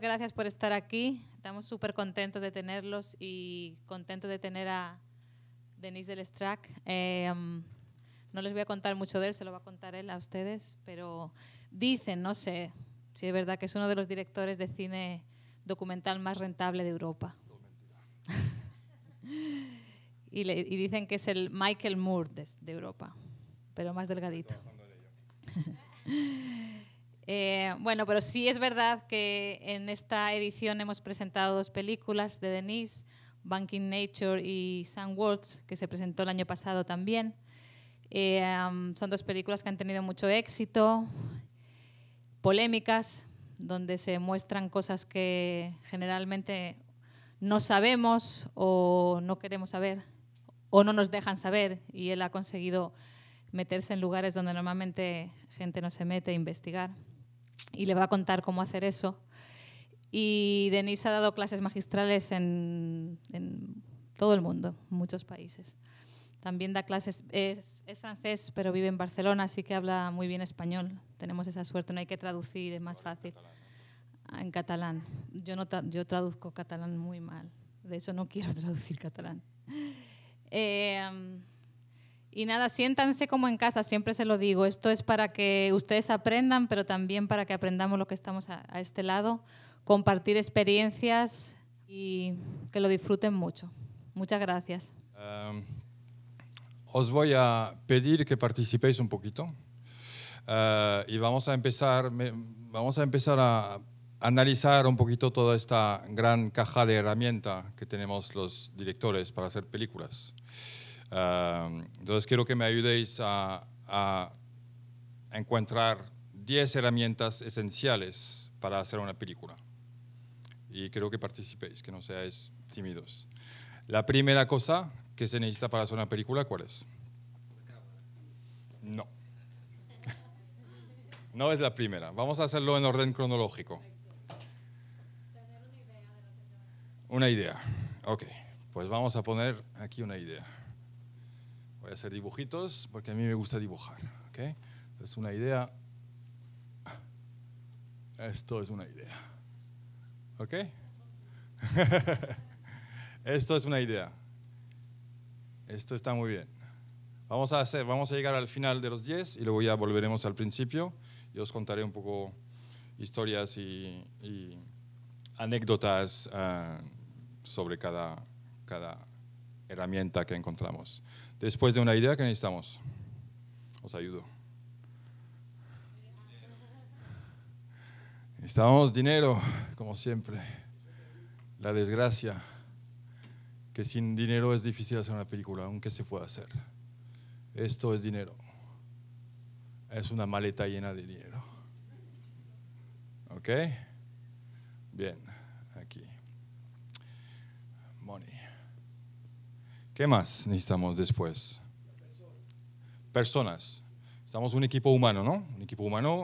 gracias por estar aquí. Estamos súper contentos de tenerlos y contentos de tener a Denise del Strack. Eh, um, no les voy a contar mucho de él, se lo va a contar él a ustedes, pero dicen, no sé si es verdad, que es uno de los directores de cine documental más rentable de Europa. y, dicen que es el Michael Moore de Europa, pero más delgadito. Eh, bueno, pero sí es verdad que en esta edición hemos presentado dos películas de Denise, Banking Nature y Sun Words, que se presentó el año pasado también. Eh, son dos películas que han tenido mucho éxito, polémicas, donde se muestran cosas que generalmente no sabemos o no queremos saber o no nos dejan saber y él ha conseguido meterse en lugares donde normalmente gente no se mete a investigar y le va a contar cómo hacer eso. Y Denise ha dado clases magistrales en, en todo el mundo, en muchos países. También da clases, es, es, francés, pero vive en Barcelona, así que habla muy bien español. Tenemos esa suerte, no hay que traducir, es más fácil. En catalán. Yo, no yo traduzco catalán muy mal, de eso no quiero traducir catalán. Eh, y nada, siéntanse como en casa, siempre se lo digo. Esto es para que ustedes aprendan, pero también para que aprendamos lo que estamos a, este lado, compartir experiencias y que lo disfruten mucho. Muchas gracias. os voy a pedir que participéis un poquito ah, y vamos a empezar, vamos a, empezar a analizar un poquito toda esta gran caja de herramientas que tenemos los directores para hacer películas entonces quiero que me ayudéis a, a encontrar 10 herramientas esenciales para hacer una película. Y creo que participéis, que no seáis tímidos. La primera cosa que se necesita para hacer una película, ¿cuál es? No. No es la primera. Vamos a hacerlo en orden cronológico. Una idea. Ok, pues vamos a poner aquí una idea. Voy a hacer dibujitos porque a mí me gusta dibujar. ¿okay? Es una idea. Esto es una idea. ¿Ok? Esto es una idea. Esto está muy bien. Vamos a hacer, vamos a llegar al final de los 10 y luego ya volveremos al principio y os contaré un poco historias y, anécdotas ah, sobre cada, cada herramienta que encontramos después de una idea que necesitamos. Os ayudo. Necesitamos dinero, como siempre. La desgracia, que sin dinero es difícil hacer una película, aunque se pueda hacer. Esto es dinero. Es una maleta llena de dinero. ¿Ok? Bien. ¿Qué más necesitamos después? Personas. Estamos un equipo humano, ¿no? Un equipo humano,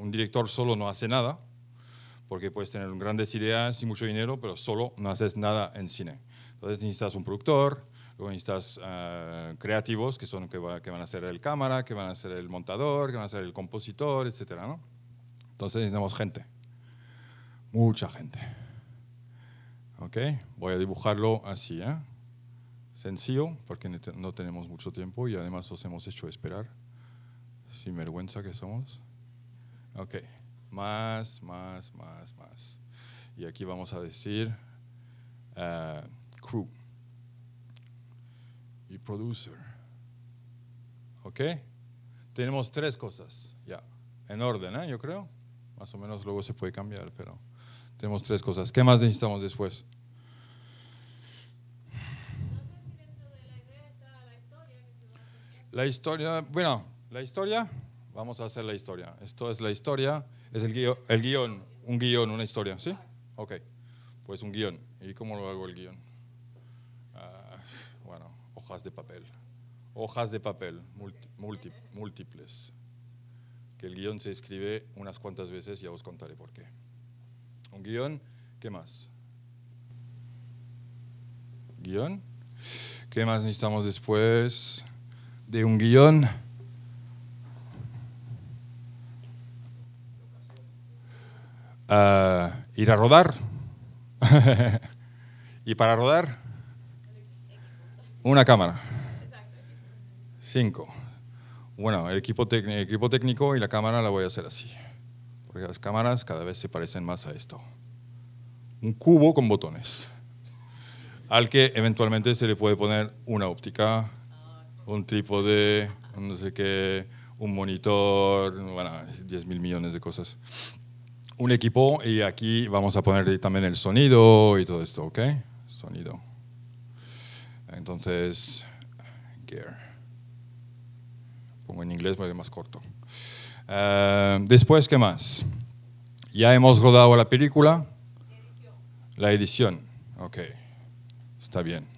un director solo no hace nada, porque puedes tener grandes ideas y mucho dinero, pero solo no haces nada en cine. Entonces necesitas un productor, luego necesitas ah, creativos, que son que, que, van a ser el cámara, que van a ser el montador, que van a ser el compositor, etc. ¿no? Entonces necesitamos gente, mucha gente. ¿Ok? Voy a dibujarlo así, ¿eh? sencillo, porque no tenemos mucho tiempo y además os hemos hecho esperar. Sin vergüenza que somos. Ok, más, más, más, más. Y aquí vamos a decir eh, crew y producer. ¿Ok? Tenemos tres cosas, ya, en orden, ¿eh? yo creo. Más o menos luego se puede cambiar, pero tenemos tres cosas. ¿Qué más necesitamos después? La historia, bueno, la historia, vamos a hacer la historia. Esto es la historia, es el guión, el un guión, una historia, ¿sí? Ok, pues un guión. ¿Y cómo lo hago el guión? Ah, bueno, hojas de papel. Hojas de papel, múltiples. Que el guión se escribe unas cuantas veces, ya os contaré por qué. Un guión, ¿qué más? Guión. ¿Qué más necesitamos después? de un guión. a ah, ir a rodar. y para rodar, una cámara. Cinco. Bueno, el equipo, el equipo técnico y la cámara la voy a hacer así. Porque las cámaras cada vez se parecen más a esto. Un cubo con botones. Al que eventualmente se le puede poner una óptica un trípode, no sé qué, un monitor, bueno, 10 mil millones de cosas. Un equipo y aquí vamos a poner también el sonido y todo esto, ¿ok? Sonido. Entonces, gear. Pongo en inglés porque es más corto. Eh, después, ¿qué más? Ya hemos rodado la película. Edición. La edición, ok. Está bien.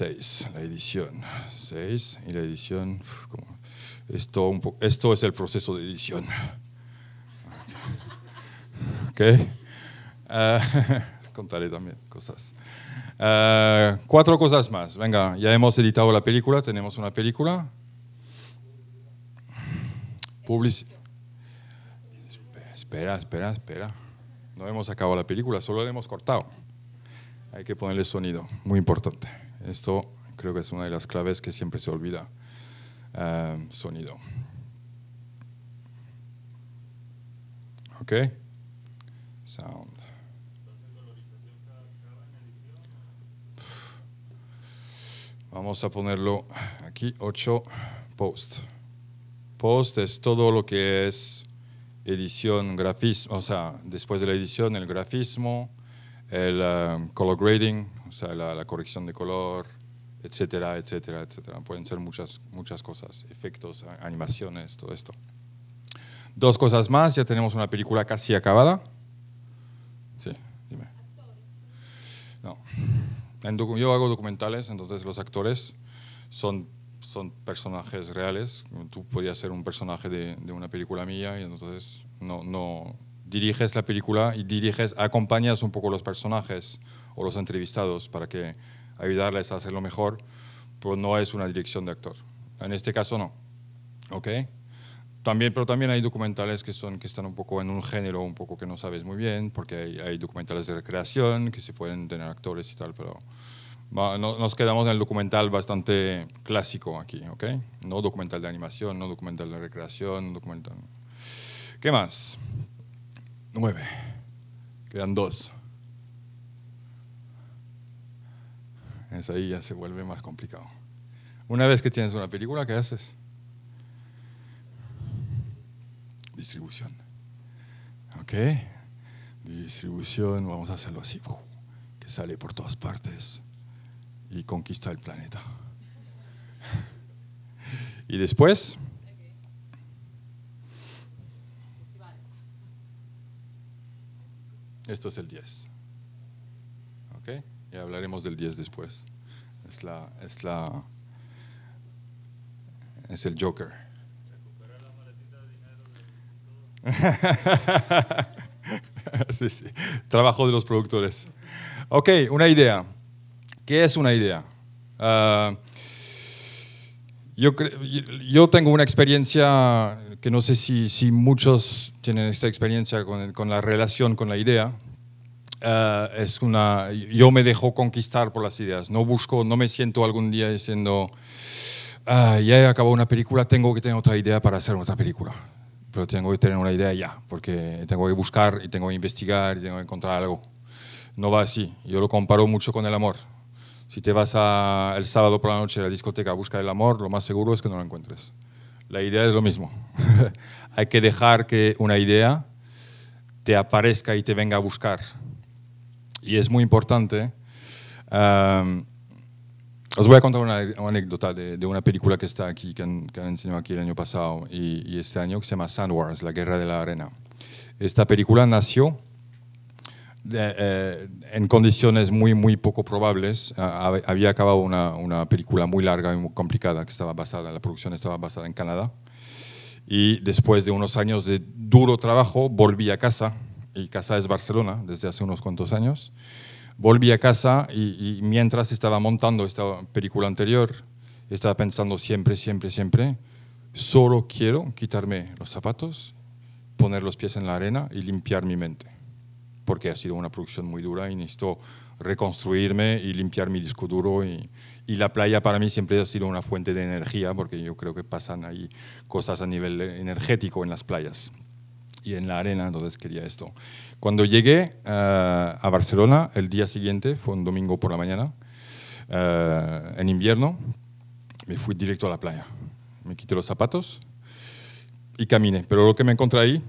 6, la edición. 6 y la edición. esto, esto es el proceso de edición. Ah, contaré también cosas. Ah, cuatro cosas más. Venga, ya hemos editado la película, tenemos una película. espera, espera, espera. No hemos acabado la película, solo la hemos cortado. Hay que ponerle sonido, muy importante. Esto creo que es una de las claves que siempre se olvida. Em, sonido. Ok. Sound. Vamos a ponerlo aquí, 8, post. Post es todo lo que es edición, grafismo, o sea, después de la edición, el grafismo, el em, color grading, sea, la, corrección de color, etcétera, etcétera, etcétera. Pueden ser muchas, muchas cosas, efectos, animaciones, todo esto. Dos cosas más, ya tenemos una película casi acabada. Sí, dime. No. yo hago documentales, entonces los actores son, son personajes reales. Tú podías ser un personaje de, una película mía y entonces no, no diriges la película y diriges, acompañas un poco los personajes o los entrevistados para que ayudarles a hacerlo mejor, pues no es una dirección de actor. En este caso no. ¿Ok? También, pero también hay documentales que, son, que están un poco en un género, un poco que no sabes muy bien, porque hay, documentales de recreación que se pueden tener actores y tal, pero nos quedamos en el documental bastante clásico aquí, ¿ok? No documental de animación, no documental de recreación, documental... ¿Qué más? Nueve. Quedan dos. es ahí ya se vuelve más complicado. Una vez que tienes una película, ¿qué haces? Distribución. ¿Ok? Distribución, vamos a hacerlo así, que sale por todas partes y conquista el planeta. y después... Esto es el 10. Y hablaremos del 10 después. Es la, es la, es el Joker. sí, sí. Trabajo de los productores. Ok, una idea. ¿Qué es una idea? Ah, yo, yo, tengo una experiencia que no sé si, si muchos tienen esta experiencia con, con, la relación con la idea, eh, es una, yo me dejo conquistar por las ideas. No busco, no me siento algún día diciendo, ah, ya he acabado una película, tengo que tener otra idea para hacer otra película. Pero tengo que tener una idea ya, porque tengo que buscar y tengo que investigar y tengo que encontrar algo. No va así. Yo lo comparo mucho con el amor. Si te vas a el sábado por la noche a la discoteca a buscar el amor, lo más seguro es que no lo encuentres. La idea es lo mismo. Hay que dejar que una idea te aparezca y te venga a buscar y es muy importante. Um, os voy a contar una, anécdota de, una película que está aquí, que han, enseñado aquí el año pasado y, este año, que se llama Sand Wars, La Guerra de la Arena. Esta película nació eh, en condiciones muy, muy poco probables. había acabado una, una, película muy larga y muy complicada que estaba basada, la producción estaba basada en Canadá. Y después de unos años de duro trabajo, volví a casa y casa es Barcelona desde hace unos cuantos años. Volví a casa y, mientras estaba montando esta película anterior, estaba pensando siempre, siempre, siempre, solo quiero quitarme los zapatos, poner los pies en la arena y limpiar mi mente, porque ha sido una producción muy dura y necesito reconstruirme y limpiar mi disco duro. y, la playa para mí siempre ha sido una fuente de energía, porque yo creo que pasan ahí cosas a nivel energético en las playas y en la arena, entonces quería esto. Cuando llegué eh, a Barcelona, el día siguiente, fue un domingo por la mañana, eh, en invierno, me fui directo a la playa. Me quité los zapatos y caminé. Pero lo que me encontré ahí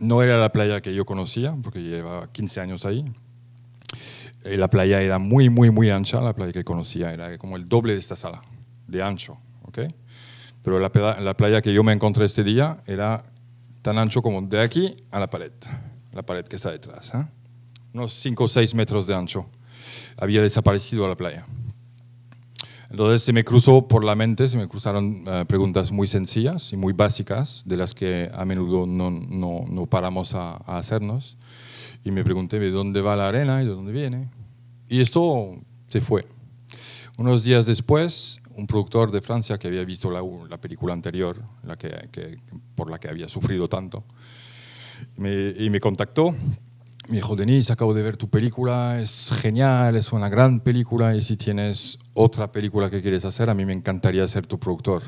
no era la playa que yo conocía, porque llevaba 15 años ahí. Eh, la playa era muy, muy, muy ancha. La playa que conocía era como el doble de esta sala, de ancho. ¿okay? Pero la, la playa que yo me encontré este día era tan ancho como de aquí a la pared, la pared que está detrás, ¿eh? unos 5 o 6 metros de ancho. Había desaparecido a la playa. Entonces se me cruzó por la mente, se me cruzaron eh, preguntas muy sencillas y muy básicas, de las que a menudo no, no, no paramos a, a, hacernos. Y me pregunté de dónde va la arena y de dónde viene. Y esto se fue. Unos días después un productor de Francia que había visto la, película anterior, la que, por la que había sufrido tanto, y me contactó. Me dijo, Denis, acabo de ver tu película, es genial, es una gran película, y si tienes otra película que quieres hacer, a mí me encantaría ser tu productor.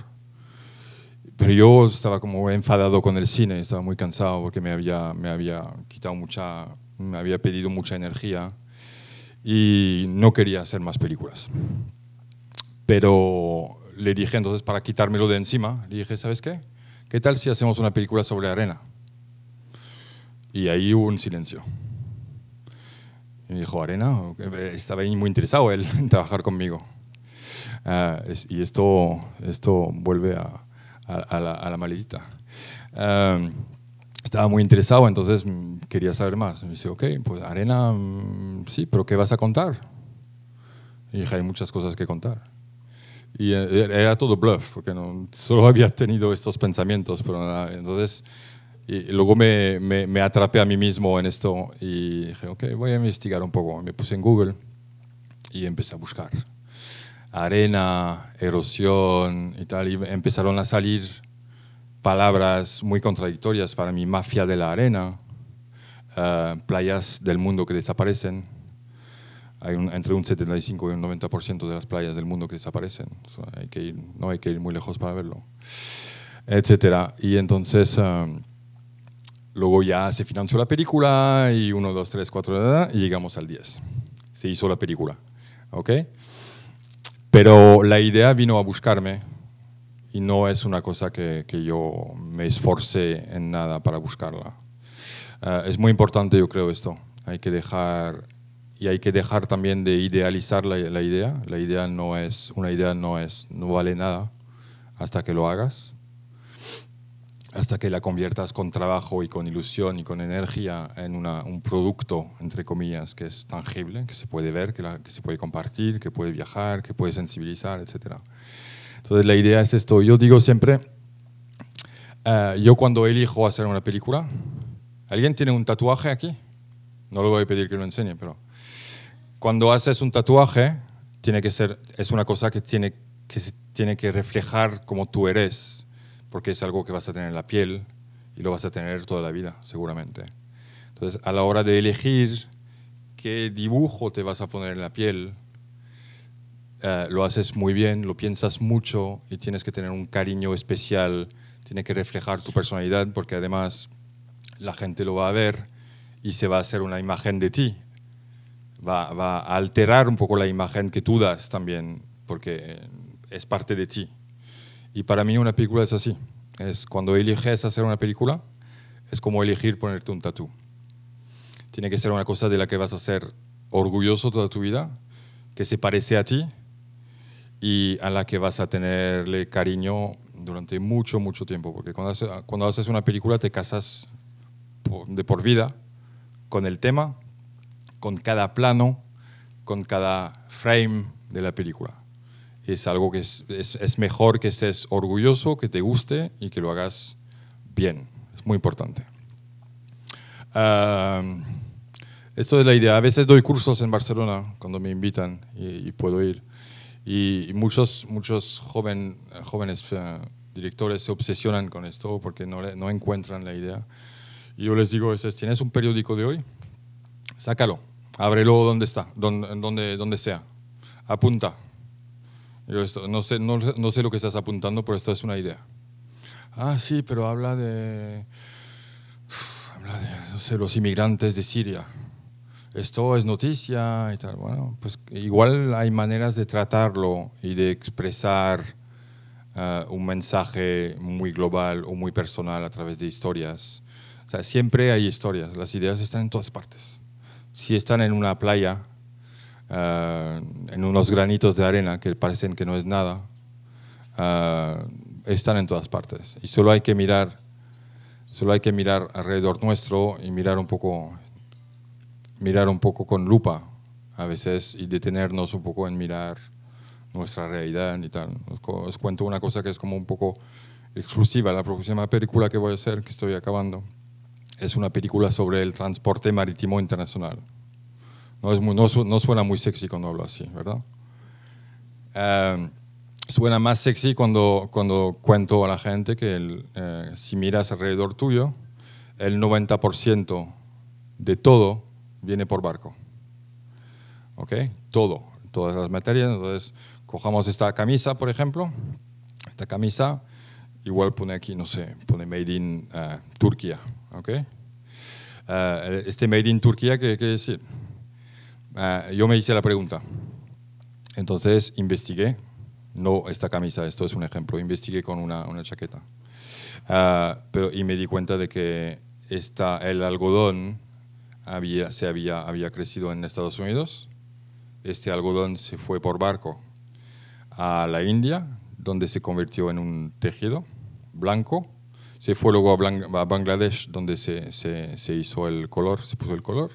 Pero yo estaba como enfadado con el cine, estaba muy cansado porque me había, me había quitado mucha, me había pedido mucha energía y no quería hacer más películas. Pero le dije entonces, para quitármelo de encima, le dije, ¿sabes qué? ¿Qué tal si hacemos una película sobre arena? Y ahí hubo un silencio. Y me dijo, ¿arena? Estaba muy interesado él en trabajar conmigo. Ah, y esto, esto vuelve a, la, a ah, estaba muy interesado, entonces mm, quería saber más. Me dice, ok, pues arena, mm, sí, pero ¿qué vas a contar? Y dije, hay muchas cosas que contar. Y eh, era todo bluff, porque no, solo había tenido estos pensamientos. Pero entonces, y luego me, atrapé a mí mismo en esto y dije, ok, voy a investigar un poco. Me puse en Google y empecé a buscar. Arena, erosión y tal. Y empezaron a salir palabras muy contradictorias para mi mafia de la arena, eh, playas del mundo que desaparecen hay entre un 75 y un 90% de las playas del mundo que desaparecen. hay que no hay que ir muy lejos para verlo, etcétera. Y entonces um, luego ya se financió la película y 1, 2, 3, 4, y llegamos al 10. Se hizo la película, ¿ok? Pero la idea vino a buscarme y no es una cosa que, yo me esforce en nada para buscarla. Uh, es muy importante, yo creo, esto. Hay que dejar y hay que dejar también de idealizar la, idea. La idea no es, una idea no es, no vale nada hasta que lo hagas, hasta que la conviertas con trabajo y con ilusión y con energía en un producto, entre comillas, que es tangible, que se puede ver, que, se puede compartir, que puede viajar, que puede sensibilizar, etc. Entonces la idea es esto. Yo digo siempre, eh, yo cuando elijo hacer una película, ¿alguien tiene un tatuaje aquí? No lo voy a pedir que lo enseñe, pero cuando haces un tatuaje, tiene que ser, es una cosa que tiene que, tiene que reflejar cómo tú eres, porque es algo que vas a tener en la piel y lo vas a tener toda la vida, seguramente. Entonces, a la hora de elegir qué dibujo te vas a poner en la piel, eh, lo haces muy bien, lo piensas mucho y tienes que tener un cariño especial, tiene que reflejar tu personalidad, porque además la gente lo va a ver y se va a hacer una imagen de ti va, a alterar un poco la imagen que tú das también, porque eh, es parte de ti. Y para mí una película es así. Es cuando eliges hacer una película, es como elegir ponerte un tatú. Tiene que ser una cosa de la que vas a ser orgulloso toda tu vida, que se parece a ti y a la que vas a tenerle cariño durante mucho, mucho tiempo. Porque cuando haces, cuando haces una película te casas de por vida con el tema con cada plano, con cada frame de la película. Es algo que es, mejor que estés orgulloso, que te guste y que lo hagas bien. Es muy importante. esto es la idea. A veces doy cursos en Barcelona cuando me invitan y, puedo ir. Y, muchos, muchos jóvenes eh, directores se obsesionan con esto porque no, no encuentran la idea. Y yo les digo, ¿tienes un periódico de hoy? Sácalo Ábrelo donde está, donde, donde, sea. Apunta. no, sé, lo que estás apuntando, pero esto es una idea. Ah, sí, pero habla de, los inmigrantes de Siria. Esto es noticia y tal. Bueno, pues igual hay maneras de tratarlo y de expresar ah, un mensaje muy global o muy personal a través de historias. siempre hay historias, las ideas están en todas partes si están en una playa, eh, en unos granitos de arena que parecen que no es nada, eh, están en todas partes. Y solo hay que mirar, solo hay que mirar alrededor nuestro y mirar un poco, mirar un poco con lupa a veces y detenernos un poco en mirar nuestra realidad y tal. Os, cuento una cosa que es como un poco exclusiva, la próxima película que voy a hacer, que estoy acabando es una película sobre el transporte marítimo internacional. No, es no, suena muy sexy cuando hablo así, ¿verdad? Em, suena más sexy cuando, cuando cuento a la gente que eh, si miras alrededor tuyo, el 90% de todo viene por barco. ¿Ok? Todo, todas las materias. Entonces, cojamos esta camisa, por ejemplo, esta camisa, igual pone aquí, no sé, pone Made in eh, Turquía, ¿okay? Eh, este Made in Turquía, ¿qué quiere eh, decir? yo me hice la pregunta. Entonces investigué, no esta camisa, esto es un ejemplo, investigué con una, chaqueta. Eh, pero, y me di cuenta de que esta, el algodón había, se había, había crecido en Estados Unidos. Este algodón se fue por barco a la India, donde se convirtió en un tejido blanco se fue luego a, Bangladesh, donde se, hizo el color, se puso el color.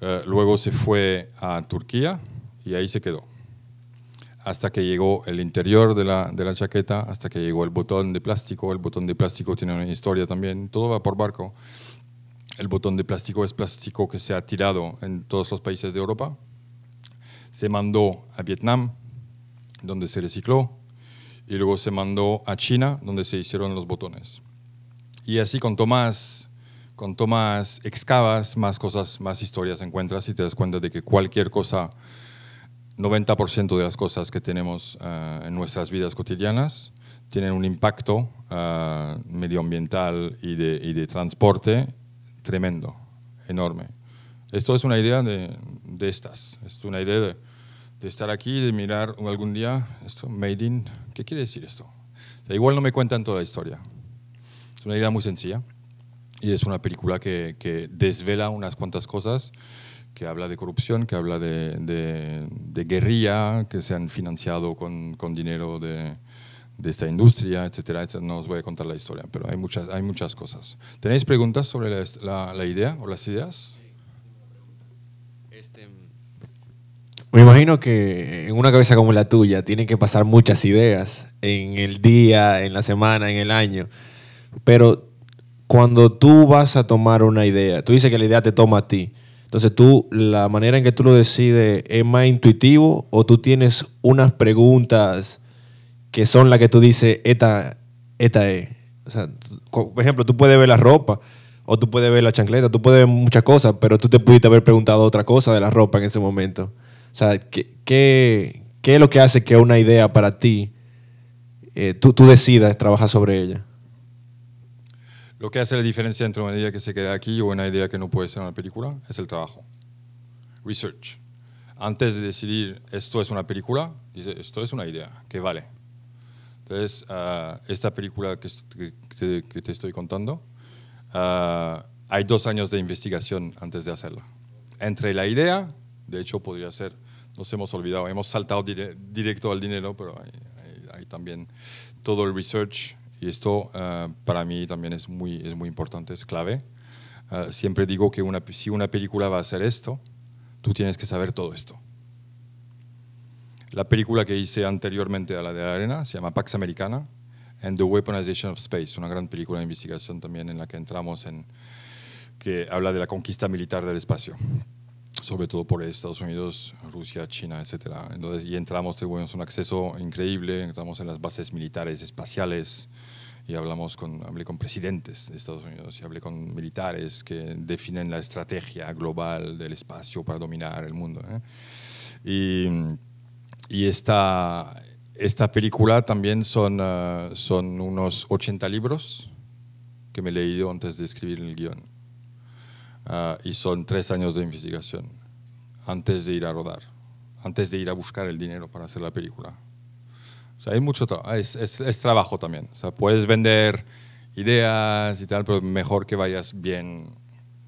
Eh, luego se fue a Turquía y ahí se quedó. Hasta que llegó el interior de la chaqueta, hasta que llegó el botón de plástico. El botón de plástico tiene una historia también, todo va por barco. El botón de plástico es plástico que se ha tirado en todos los países de Europa. Se mandó a Vietnam, donde se recicló y luego se mandó a China, donde se hicieron los botones. Y así con más, con más excavas, más cosas, más historias encuentras y te das cuenta de que cualquier cosa, 90% de las cosas que tenemos ah, en nuestras vidas cotidianas tienen un impacto ah, medioambiental y de, transporte tremendo, enorme. Esto es una idea de, de estas, es una idea de de estar aquí, de mirar algún día esto, made in, ¿qué quiere decir esto? igual no me cuentan toda la historia. Es una idea muy sencilla y es una película que, desvela unas cuantas cosas, que habla de corrupción, que habla de, de, guerrilla, que se han financiado con, dinero de, esta industria, etcétera, No os voy a contar la historia, pero hay muchas, hay muchas cosas. ¿Tenéis preguntas sobre la idea o las ideas? Me imagino que en una cabeza como la tuya tienen que pasar muchas ideas en el día, en la semana, en el año. Pero cuando tú vas a tomar una idea, tú dices que la idea te toma a ti. Entonces tú, la manera en que tú lo decides es más intuitivo o tú tienes unas preguntas que son las que tú dices, esta, es. O sea, por ejemplo, tú puedes ver la ropa o tú puedes ver la chancleta, tú puedes ver muchas cosas, pero tú te pudiste haber preguntado otra cosa de la ropa en ese momento. O sea, ¿qué, qué, qué es lo que hace que una idea para ti, eh, tú, tú decidas trabajar sobre ella? Lo que hace la diferencia entre una idea que se queda aquí o una idea que no puede ser una película es el trabajo. Research. Antes de decidir esto es una película, dice esto es una idea que vale. Entonces, ah, esta película que, te, que te estoy contando, ah, hay dos años de investigación antes de hacerla. Entre la idea, de hecho podría ser nos hemos olvidado, hemos saltado directo al dinero, pero hay, también todo el research y esto eh, para mí también es muy, es muy importante, es clave. Eh, siempre digo que una, si una película va a hacer esto, tú tienes que saber todo esto. La película que hice anteriormente a la de la arena se llama Pax Americana and the Weaponization of Space, una gran película de investigación también en la que entramos en que habla de la conquista militar del espacio sobre todo por Estados Unidos, Rusia, China, etc. Entonces, y entramos, tuvimos un acceso increíble, entramos en las bases militares espaciales y hablamos con, hablé con presidentes de Estados Unidos y hablé con militares que definen la estrategia global del espacio para dominar el mundo. ¿eh? Y, esta, película también son, ah, son unos 80 libros que me he leído antes de escribir el guión. Ah, y son tres años de investigación antes de ir a rodar, antes de ir a buscar el dinero para hacer la película. O sea, hay mucho es, trabajo también. O sea, puedes vender ideas y tal, pero mejor que vayas bien,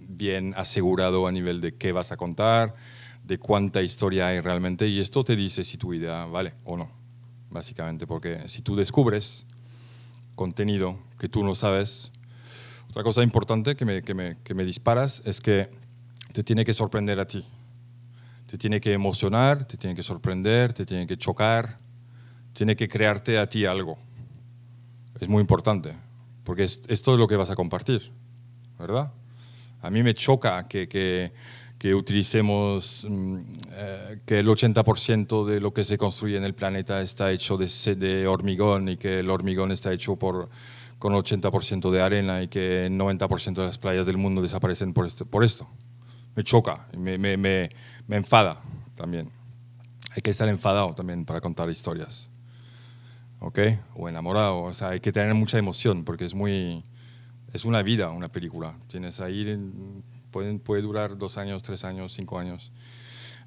bien asegurado a nivel de qué vas a contar, de cuánta historia hay realmente, y esto te dice si tu idea vale o no, básicamente, porque si tú descubres contenido que tú no sabes, otra cosa importante que me, que, me, disparas es que te tiene que sorprender a ti. Te tiene que emocionar, te tiene que sorprender, te tiene que chocar, tiene que crearte a ti algo. Es muy importante, porque esto es lo que vas a compartir, ¿verdad? A mí me choca que, utilicemos mm, eh, que el 80% de lo que se construye en el planeta está hecho de, de hormigón y que el hormigón está hecho por con 80% de arena y que 90% de las playas del mundo desaparecen por, este, esto. Me choca, me, enfada también. Hay que estar enfadado también para contar historias. ¿Ok? O enamorado. O sea, hay que tener mucha emoción porque es muy. Es una vida, una película. Tienes ahí. puede durar dos años, tres años, cinco años.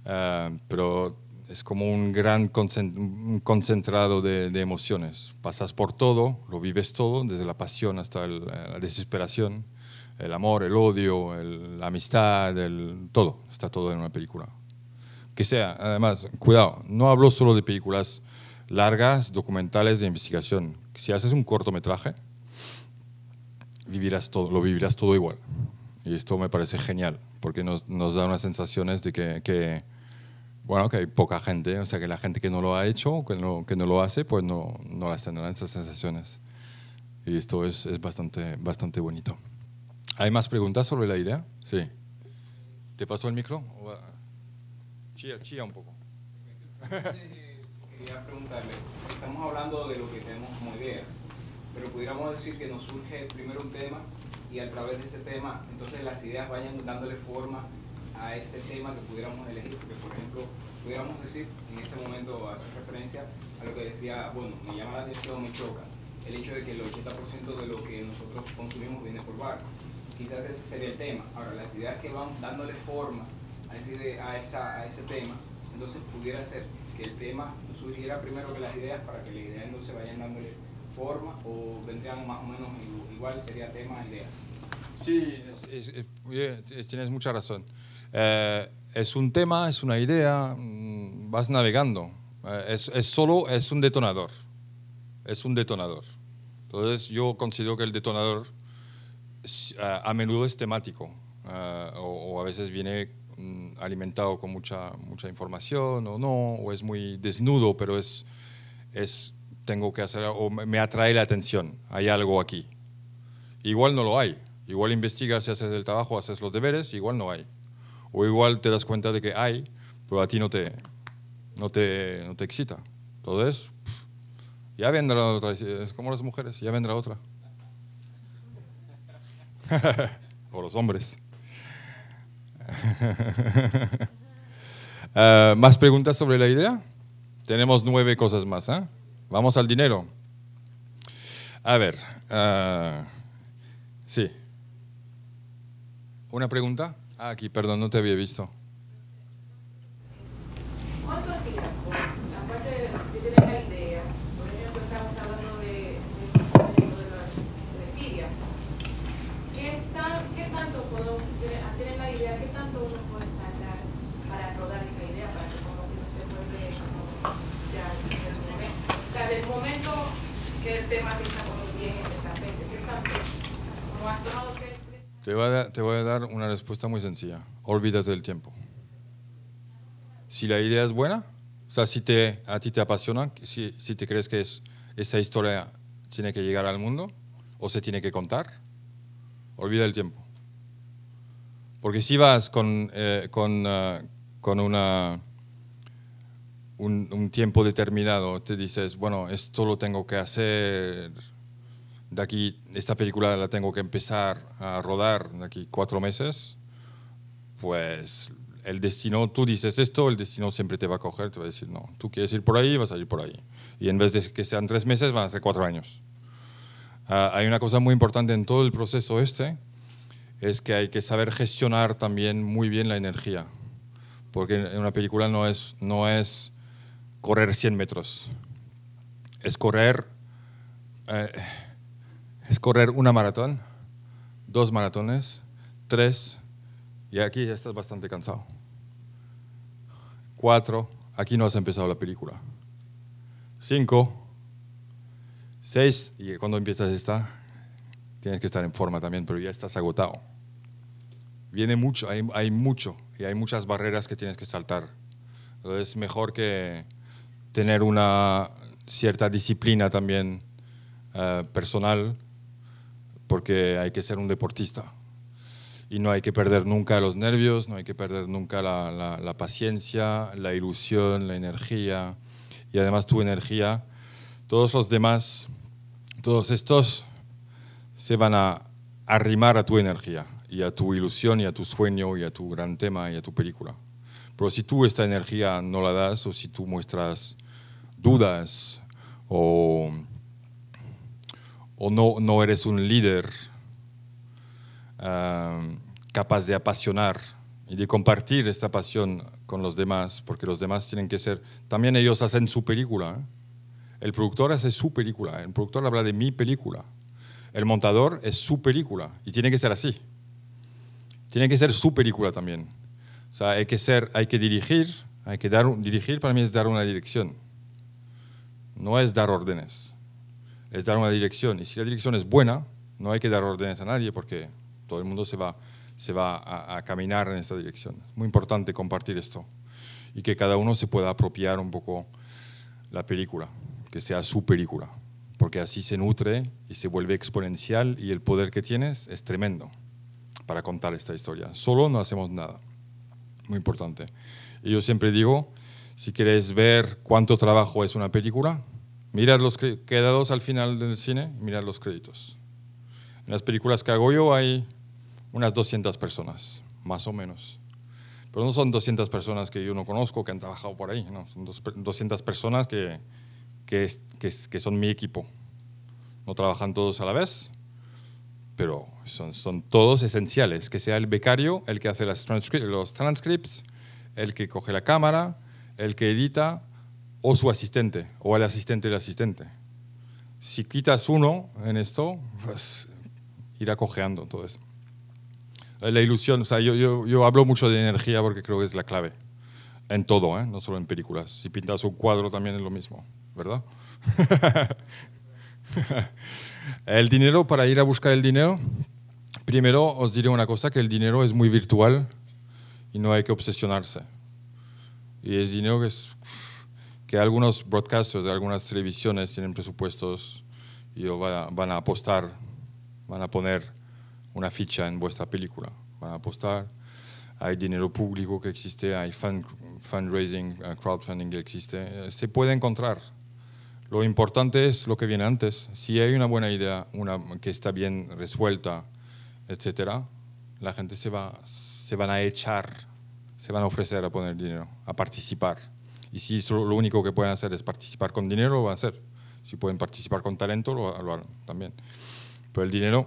Ah, pero es como un gran concentrado de, emociones. Pasas por todo, lo vives todo, desde la pasión hasta eh, la desesperación, el amor, el odio, la amistad, todo. Está todo en una película. Que sea, además, cuidado, no hablo solo de películas largas, documentales de investigación. Si haces un cortometraje, vivirás todo, lo vivirás todo igual. Y esto me parece genial, porque nos, da unas sensaciones de que bueno, que hay poca gente, o sea que la gente que no lo ha hecho, que no, que no lo hace, pues no, no las tendrán esas sensaciones. Y esto es, es, bastante, bastante bonito. ¿Hay más preguntas sobre la idea? Sí. ¿Te pasó el micro? Chía, chía un poco. Quería preguntarle, estamos hablando de lo que tenemos como ideas, pero pudiéramos decir que nos surge primero un tema y a través de ese tema, entonces las ideas vayan dándole forma a ese tema que pudiéramos elegir, porque por ejemplo, pudiéramos decir, en este momento hacer referencia a lo que decía, bueno, me llama la atención, me choca, el hecho de que el 80% de lo que nosotros consumimos viene por barco. Quizás ese sería el tema. Ahora, las ideas que van dándole forma a ese, a esa, a ese tema, entonces pudiera ser que el tema surgiera primero que las ideas para que las ideas se vayan dándole forma o vendrían más o menos igual, sería tema idea. Sí, tienes mucha razón. Eh, es un tema, es una idea, mm, vas navegando. Eh, es, solo, es un detonador. Es un detonador. Entonces yo considero que el detonador a menudo es temático eh, o, a veces viene mm, alimentado con mucha, mucha información o no, o es muy desnudo, pero es, es tengo que hacer o me atrae la atención, hay algo aquí. Igual no lo hay, igual investigas y haces el trabajo, haces los deberes, igual no hay. O igual te das cuenta de que hay, pero a ti no te, te, te excita. Entonces, ya vendrá otra. Es como las mujeres, ya vendrá otra. o los hombres. Eh, ¿Más preguntas sobre la idea? Tenemos nueve cosas más. ¿eh? Vamos al dinero. A ver, eh, sí. ¿Una pregunta? Ah, aquí, perdón, no te había visto. Te voy, a, dar una respuesta muy sencilla. Olvídate del tiempo. Si la idea es buena, o sea, si te, a ti te apasiona, si, te crees que es, esta historia tiene que llegar al mundo o se tiene que contar, olvida el tiempo. Porque si vas con, eh, eh, una, un tiempo determinado, te dices, bueno, esto lo tengo que hacer de aquí, esta película la tengo que empezar a rodar de aquí cuatro meses, pues el destino, tú dices esto, el destino siempre te va a coger, te va a decir, no, tú quieres ir por ahí, vas a ir por ahí. Y en vez de que sean tres meses, van a ser cuatro años. Ah, hay una cosa muy importante en todo el proceso este, es que hay que saber gestionar también muy bien la energía, porque en una película no es, no es correr 100 metros, es correr... Eh, es correr una maratón, dos maratones, tres, y aquí ya estás bastante cansado. Cuatro, aquí no has empezado la película. Cinco, seis, y cuando empiezas esta, tienes que estar en forma también, pero ya estás agotado. Viene mucho, hay, mucho, y hay muchas barreras que tienes que saltar. Entonces es mejor que tener una cierta disciplina también eh, personal porque hay que ser un deportista y no hay que perder nunca los nervios, no hay que perder nunca la, la, la paciencia, la ilusión, la energía y además tu energía. Todos los demás, todos estos se van a arrimar a tu energía y a tu ilusión y a tu sueño y a tu gran tema y a tu película. Pero si tú esta energía no la das o si tú muestras dudas o o no, no eres un líder ah, capaz de apasionar y de compartir esta pasión con los demás, porque los demás tienen que ser, también ellos hacen su película. ¿eh? El productor hace su película, el productor habla de mi película, el montador es su película y tiene que ser así. Tiene que ser su película también. O sea, hay que ser, hay que dirigir, hay que dar, dirigir para mí es dar una dirección, no es dar órdenes es dar una dirección. Y si la dirección es buena, no hay que dar órdenes a nadie porque todo el mundo se va, se va a, caminar en esa dirección. Muy importante compartir esto y que cada uno se pueda apropiar un poco la película, que sea su película, porque así se nutre y se vuelve exponencial y el poder que tienes es tremendo para contar esta historia. Solo no hacemos nada. Muy importante. Y yo siempre digo, si quieres ver cuánto trabajo es una película, Mira los quedados al final del cine, mira los créditos. En las películas que hago yo hay unas 200 personas, más o menos. Pero no son 200 personas que yo no conozco, que han trabajado por ahí, son 200 personas que, que, son mi equipo. No trabajan todos a la vez, pero son, son todos esenciales, que sea el becario el que hace las los transcripts, el que coge la cámara, el que edita, o su asistente, o el asistente del asistente. Si quitas uno en esto, pues irá cojeando todo esto. La ilusión, o sea, yo, yo, hablo mucho de energía porque creo que es la clave. En todo, ¿eh? no solo en películas. Si pintas un cuadro también es lo mismo, ¿verdad? el dinero, para ir a buscar el dinero, primero os diré una cosa, que el dinero es muy virtual y no hay que obsesionarse. Y es dinero que es que algunos broadcasters de algunas televisiones tienen presupuestos y van a apostar, van a poner una ficha en vuestra película, van a apostar. Hay dinero público que existe, hay fundraising, eh, crowdfunding que existe. Eh, se puede encontrar. Lo importante es lo que viene antes. Si hay una buena idea, una que está bien resuelta, etcétera, la gente se va, se van a echar, se van a ofrecer a poner dinero, a participar. Y si lo único que pueden hacer es participar con dinero, lo van a hacer. Si pueden participar con talento, lo, lo harán también. Pero el dinero,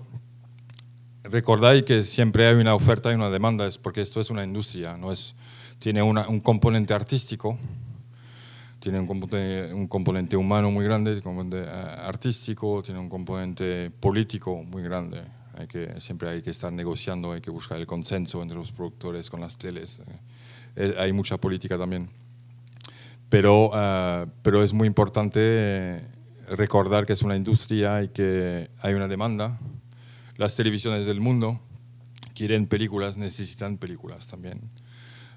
recordáis que siempre hay una oferta y una demanda, es porque esto es una industria, no es, tiene un componente artístico, tiene un componente, humano muy grande, un componente eh, artístico, tiene un componente político muy grande. Hay que, siempre hay que estar negociando, hay que buscar el consenso entre los productores con las teles. Eh, eh, hay mucha política también. Pero, ah, pero es muy importante eh, recordar que es una industria y que hay una demanda. Las televisiones del mundo quieren películas, necesitan películas también.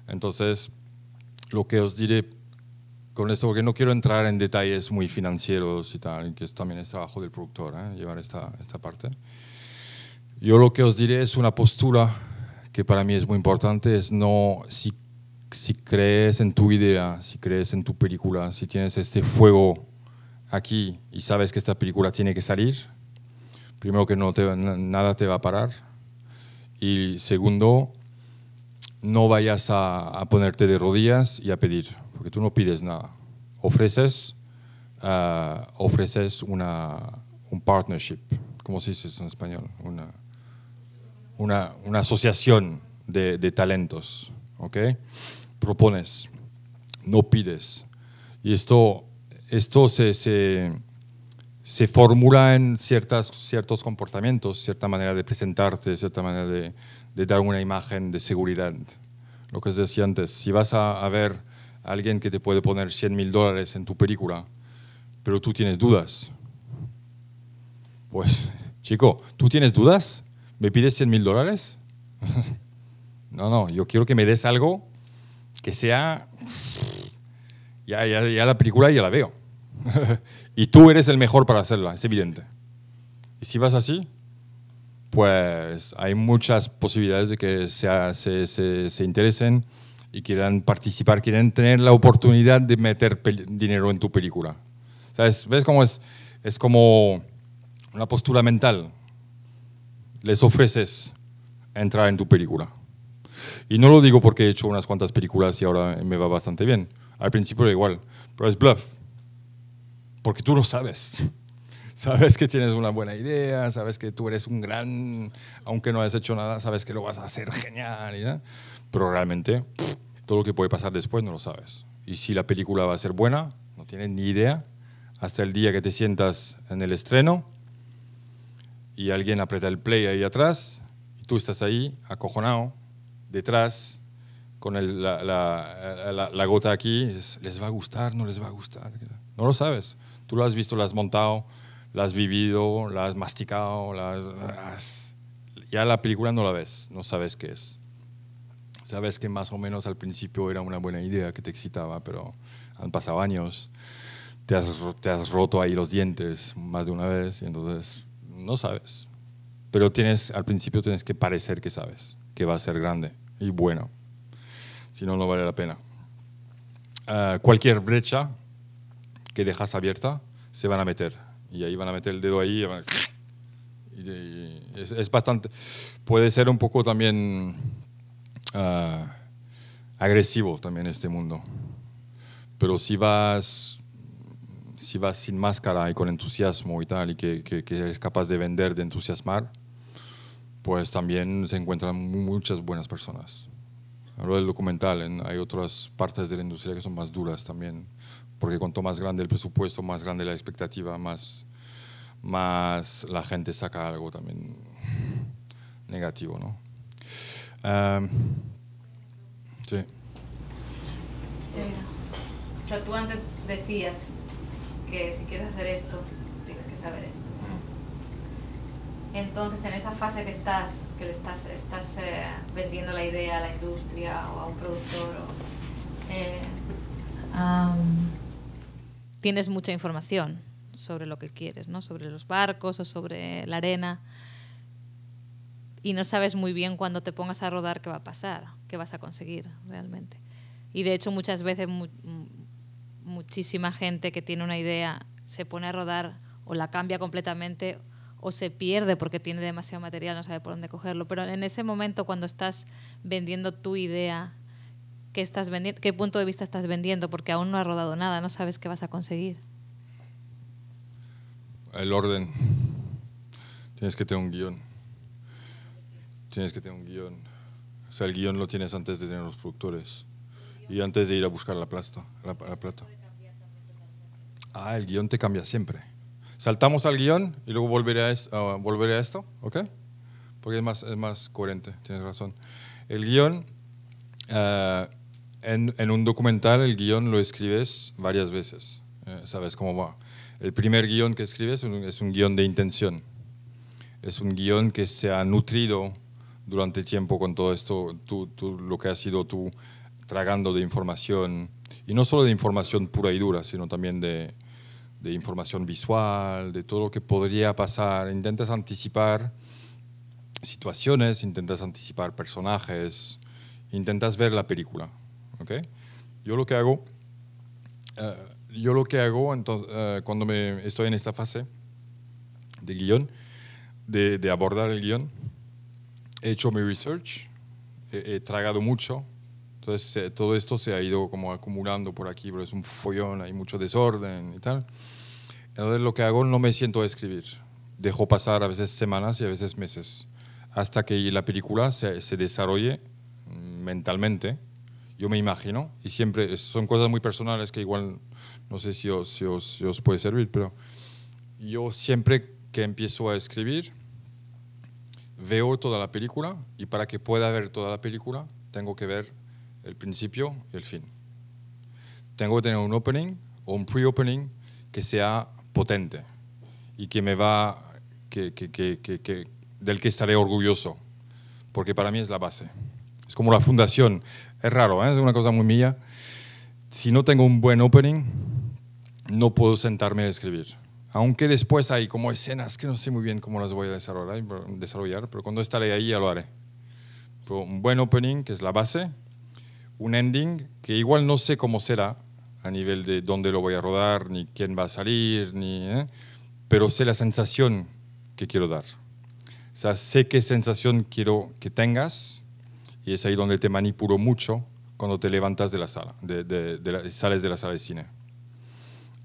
Entonces, lo que os diré con esto, porque no quiero entrar en detalles muy financieros y tal, que también es trabajo del productor, ¿eh? llevar esta, esta parte. Yo lo que os diré es una postura que para mí es muy importante, es no, si si crees en tu idea, si crees en tu película, si tienes este fuego aquí y sabes que esta película tiene que salir, primero que no nada te va a parar y segundo, no vayas a, ponerte de rodillas y a pedir, porque tú no pides nada. Ofreces, ah, ofreces una, un partnership, ¿cómo se dice en español? Una, una, una asociación de, de talentos, ¿ok? propones, no pides. Y esto, esto se, se, formula en ciertas, ciertos comportamientos, cierta manera de presentarte, cierta manera de, dar una imagen de seguridad. Lo que os decía antes, si vas a, a ver a alguien que te puede poner 100 mil dólares en tu película, pero tú tienes dudas, pues chico, ¿tú tienes dudas? ¿Me pides 100 mil dólares? no, no, yo quiero que me des algo que sea... Ya, ya, la película ya la veo. y tú eres el mejor para hacerla, es evidente. Y si vas así, pues hay muchas posibilidades de que se, se, interesen y quieran participar, quieren tener la oportunidad de meter dinero en tu película. ¿Sabes? ¿Ves cómo es? Es como una postura mental. Les ofreces entrar en tu película. Y no lo digo porque he hecho unas cuantas películas y ahora me va bastante bien. Al principio era igual, pero es bluff. Porque tú lo sabes. Sabes que tienes una buena idea, sabes que tú eres un gran, aunque no hayas hecho nada, sabes que lo vas a hacer genial, pero realmente todo lo que puede pasar después no lo sabes. Y si la película va a ser buena, no tienes ni idea hasta el día que te sientas en el estreno y alguien aprieta el play ahí atrás y tú estás ahí acojonado detrás, con la, la, gota aquí, ¿les va a gustar? ¿No les va a gustar? No lo sabes. Tú lo has visto, lo has montado, lo has vivido, lo has masticado, ya la película no la ves, no sabes qué es. Sabes que más o menos al principio era una buena idea que te excitaba, pero han pasado años, te has, te has roto ahí los dientes más de una vez, y entonces no sabes. Pero tienes, al principio tienes que parecer que sabes, que va a ser grande y bueno Si no, no vale la pena. Ah, cualquier brecha que dejas abierta, se van a meter. Y ahí van a meter el dedo ahí. es, bastante, puede ser un poco también ah, agresivo también este mundo. Pero si vas, si vas sin máscara y con entusiasmo y tal, y que, que, que eres capaz de vender, de entusiasmar, pues también se encuentran muchas buenas personas. Hablo del documental, hay otras partes de la industria que son más duras también, porque cuanto más grande el presupuesto, más grande la expectativa, más, más la gente saca algo también negativo, ¿no? sí. O sea, tú antes decías que si quieres hacer esto, tienes que saber esto. Entonces, en esa fase que estás, que estás, estás eh, vendiendo la idea a la industria o a un productor, eh. tienes mucha información sobre lo que quieres, ¿no? Sobre los barcos o sobre la arena. Y no sabes muy bien cuando te pongas a rodar qué va a pasar, qué vas a conseguir realmente. Y de hecho muchas veces muchísima gente que tiene una idea se pone a rodar o la cambia completamente o se pierde porque tiene demasiado material, no sabe por dónde cogerlo. Pero en ese momento cuando estás vendiendo tu idea, ¿qué, estás qué punto de vista estás vendiendo? Porque aún no ha rodado nada, no sabes qué vas a conseguir. El orden. Tienes que tener un guión. Tienes que tener un guión. O sea, el guión lo tienes antes de tener los productores y antes de ir a buscar la plata. La, la plata. Ah, el guión te cambia siempre. Saltamos al guión y luego volveré a, volveré a esto, ¿ok? Porque es más, es más coherente, tienes razón. El guión, eh, en, un documental el guión lo escribes varias veces, eh, sabes cómo va. El primer guión que escribes es un, guión de intención, es un guión que se ha nutrido durante tiempo con todo esto, lo que ha sido tú tragando de información, y no solo de información pura y dura, sino también de, de información visual, de todo lo que podría pasar. Intentas anticipar situaciones, intentas anticipar personajes, intentas ver la película. ¿okay? Yo lo que hago, eh, yo lo que hago entonces, eh, cuando me estoy en esta fase de guión, de, abordar el guión, he hecho mi research, he, tragado mucho, entonces eh, todo esto se ha ido como acumulando por aquí, pero es un follón, hay mucho desorden y tal. Entonces lo que hago no me siento a escribir. Dejo pasar a veces semanas y a veces meses hasta que la película se, desarrolle mm, mentalmente. Yo me imagino y siempre son cosas muy personales que igual no sé si os, si os, si os puede servir, pero yo siempre que empiezo a escribir veo toda la película y para que pueda ver toda la película tengo que ver el principio y el fin. Tengo que tener un opening o un pre-opening que sea potente y que me va, que, que, que, del que estaré orgulloso, porque para mí es la base. Es como la fundación. Es raro, ¿eh? es una cosa muy mía. Si no tengo un buen opening, no puedo sentarme a escribir. Aunque después hay como escenas que no sé muy bien cómo las voy a desarrollar, pero cuando estaré ahí ya lo haré. un buen opening, que es la base, un ending, que igual no sé cómo será, a nivel de dónde lo voy a rodar, ni quién va a salir, ni, ¿eh? pero sé la sensación que quiero dar. sé qué sensación quiero que tengas y es ahí donde te manipulo mucho cuando te levantas de la sala, de, sales de la sala de cine.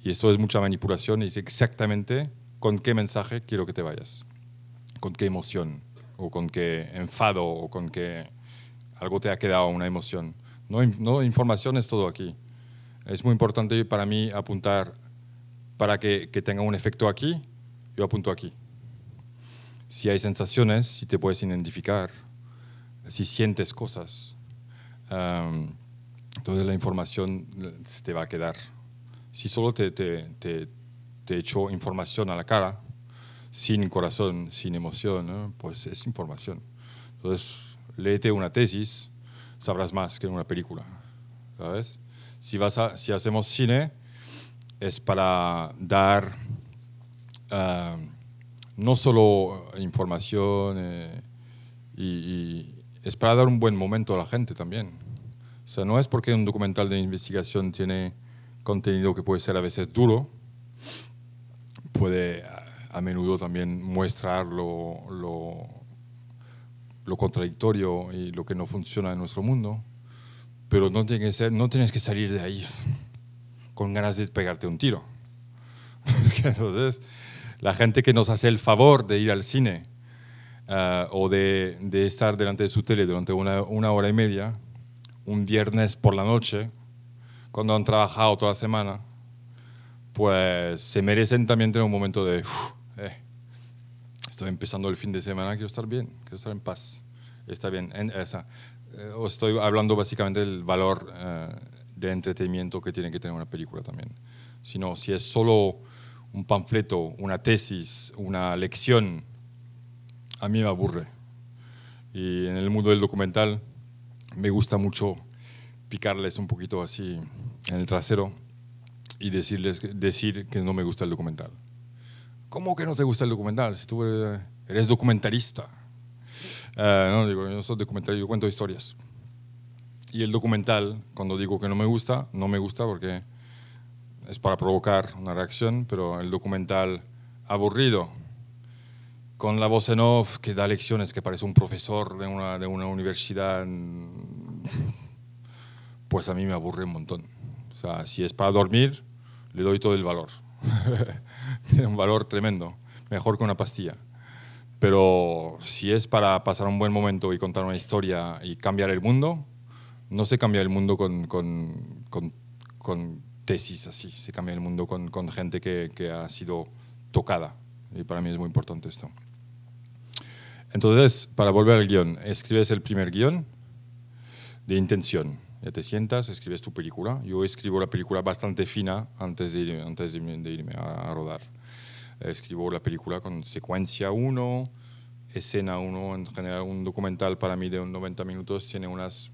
Y esto es mucha manipulación y es exactamente con qué mensaje quiero que te vayas, con qué emoción, o con qué enfado, o con qué algo te ha quedado, una emoción. No, no información es todo aquí es muy importante para mí apuntar para que, que tenga un efecto aquí, yo apunto aquí. Si hay sensaciones, si te puedes identificar, si sientes cosas, entonces la información eh, se te va a quedar. Si solo te, te, te, echo información a la cara, sin corazón, sin emoción, pues es información. Entonces, léete una tesis, sabrás más que en una película, ¿sabes? Si, vas si hacemos cine, es para dar ah, no solo información, eh, y, es para dar un buen momento a la gente también. O sea, no es porque un documental de investigación tiene contenido que puede ser a veces duro, puede a menudo también mostrar lo contradictorio y lo que no funciona en nuestro mundo pero no, tiene que ser, no tienes que salir de ahí con ganas de pegarte un tiro. Entonces, la gente que nos hace el favor de ir al cine ah, o de, estar delante de su tele durante una, hora y media, un viernes por la noche, cuando han trabajado toda la semana, pues se merecen también tener un momento de, eh, estoy empezando el fin de semana, quiero estar bien, quiero estar en paz. Está bien, esa. Eh, o estoy hablando básicamente del valor eh, de entretenimiento que tiene que tener una película también. Sino si es solo un panfleto, una tesis, una lección, a mí me aburre. Y en el mundo del documental me gusta mucho picarles un poquito así en el trasero y decirles decir que no me gusta el documental. ¿Cómo que no te gusta el documental? Si tú eres documentalista. Ah, no, digo, yo no soy yo cuento historias. Y el documental, cuando digo que no me gusta, no me gusta porque es para provocar una reacción, pero el documental aburrido, con la voz en off que da lecciones, que parece un profesor de una, de una universidad, pues a mí me aburre un montón. O sea, si es para dormir, le doy todo el valor. un valor tremendo, mejor que una pastilla. Pero si es para pasar un buen momento y contar una historia y cambiar el mundo, no se cambia el mundo con, con, con, tesis así, se cambia el mundo con, con gente que, que, ha sido tocada. Y para mí es muy importante esto. Entonces, para volver al guión, escribes el primer guión de intención. Ya te sientas, escribes tu película. Yo escribo la película bastante fina antes de, antes de, irme a rodar escribo la película con secuencia 1, escena 1. En general, un documental para mí de 90 minutos tiene unas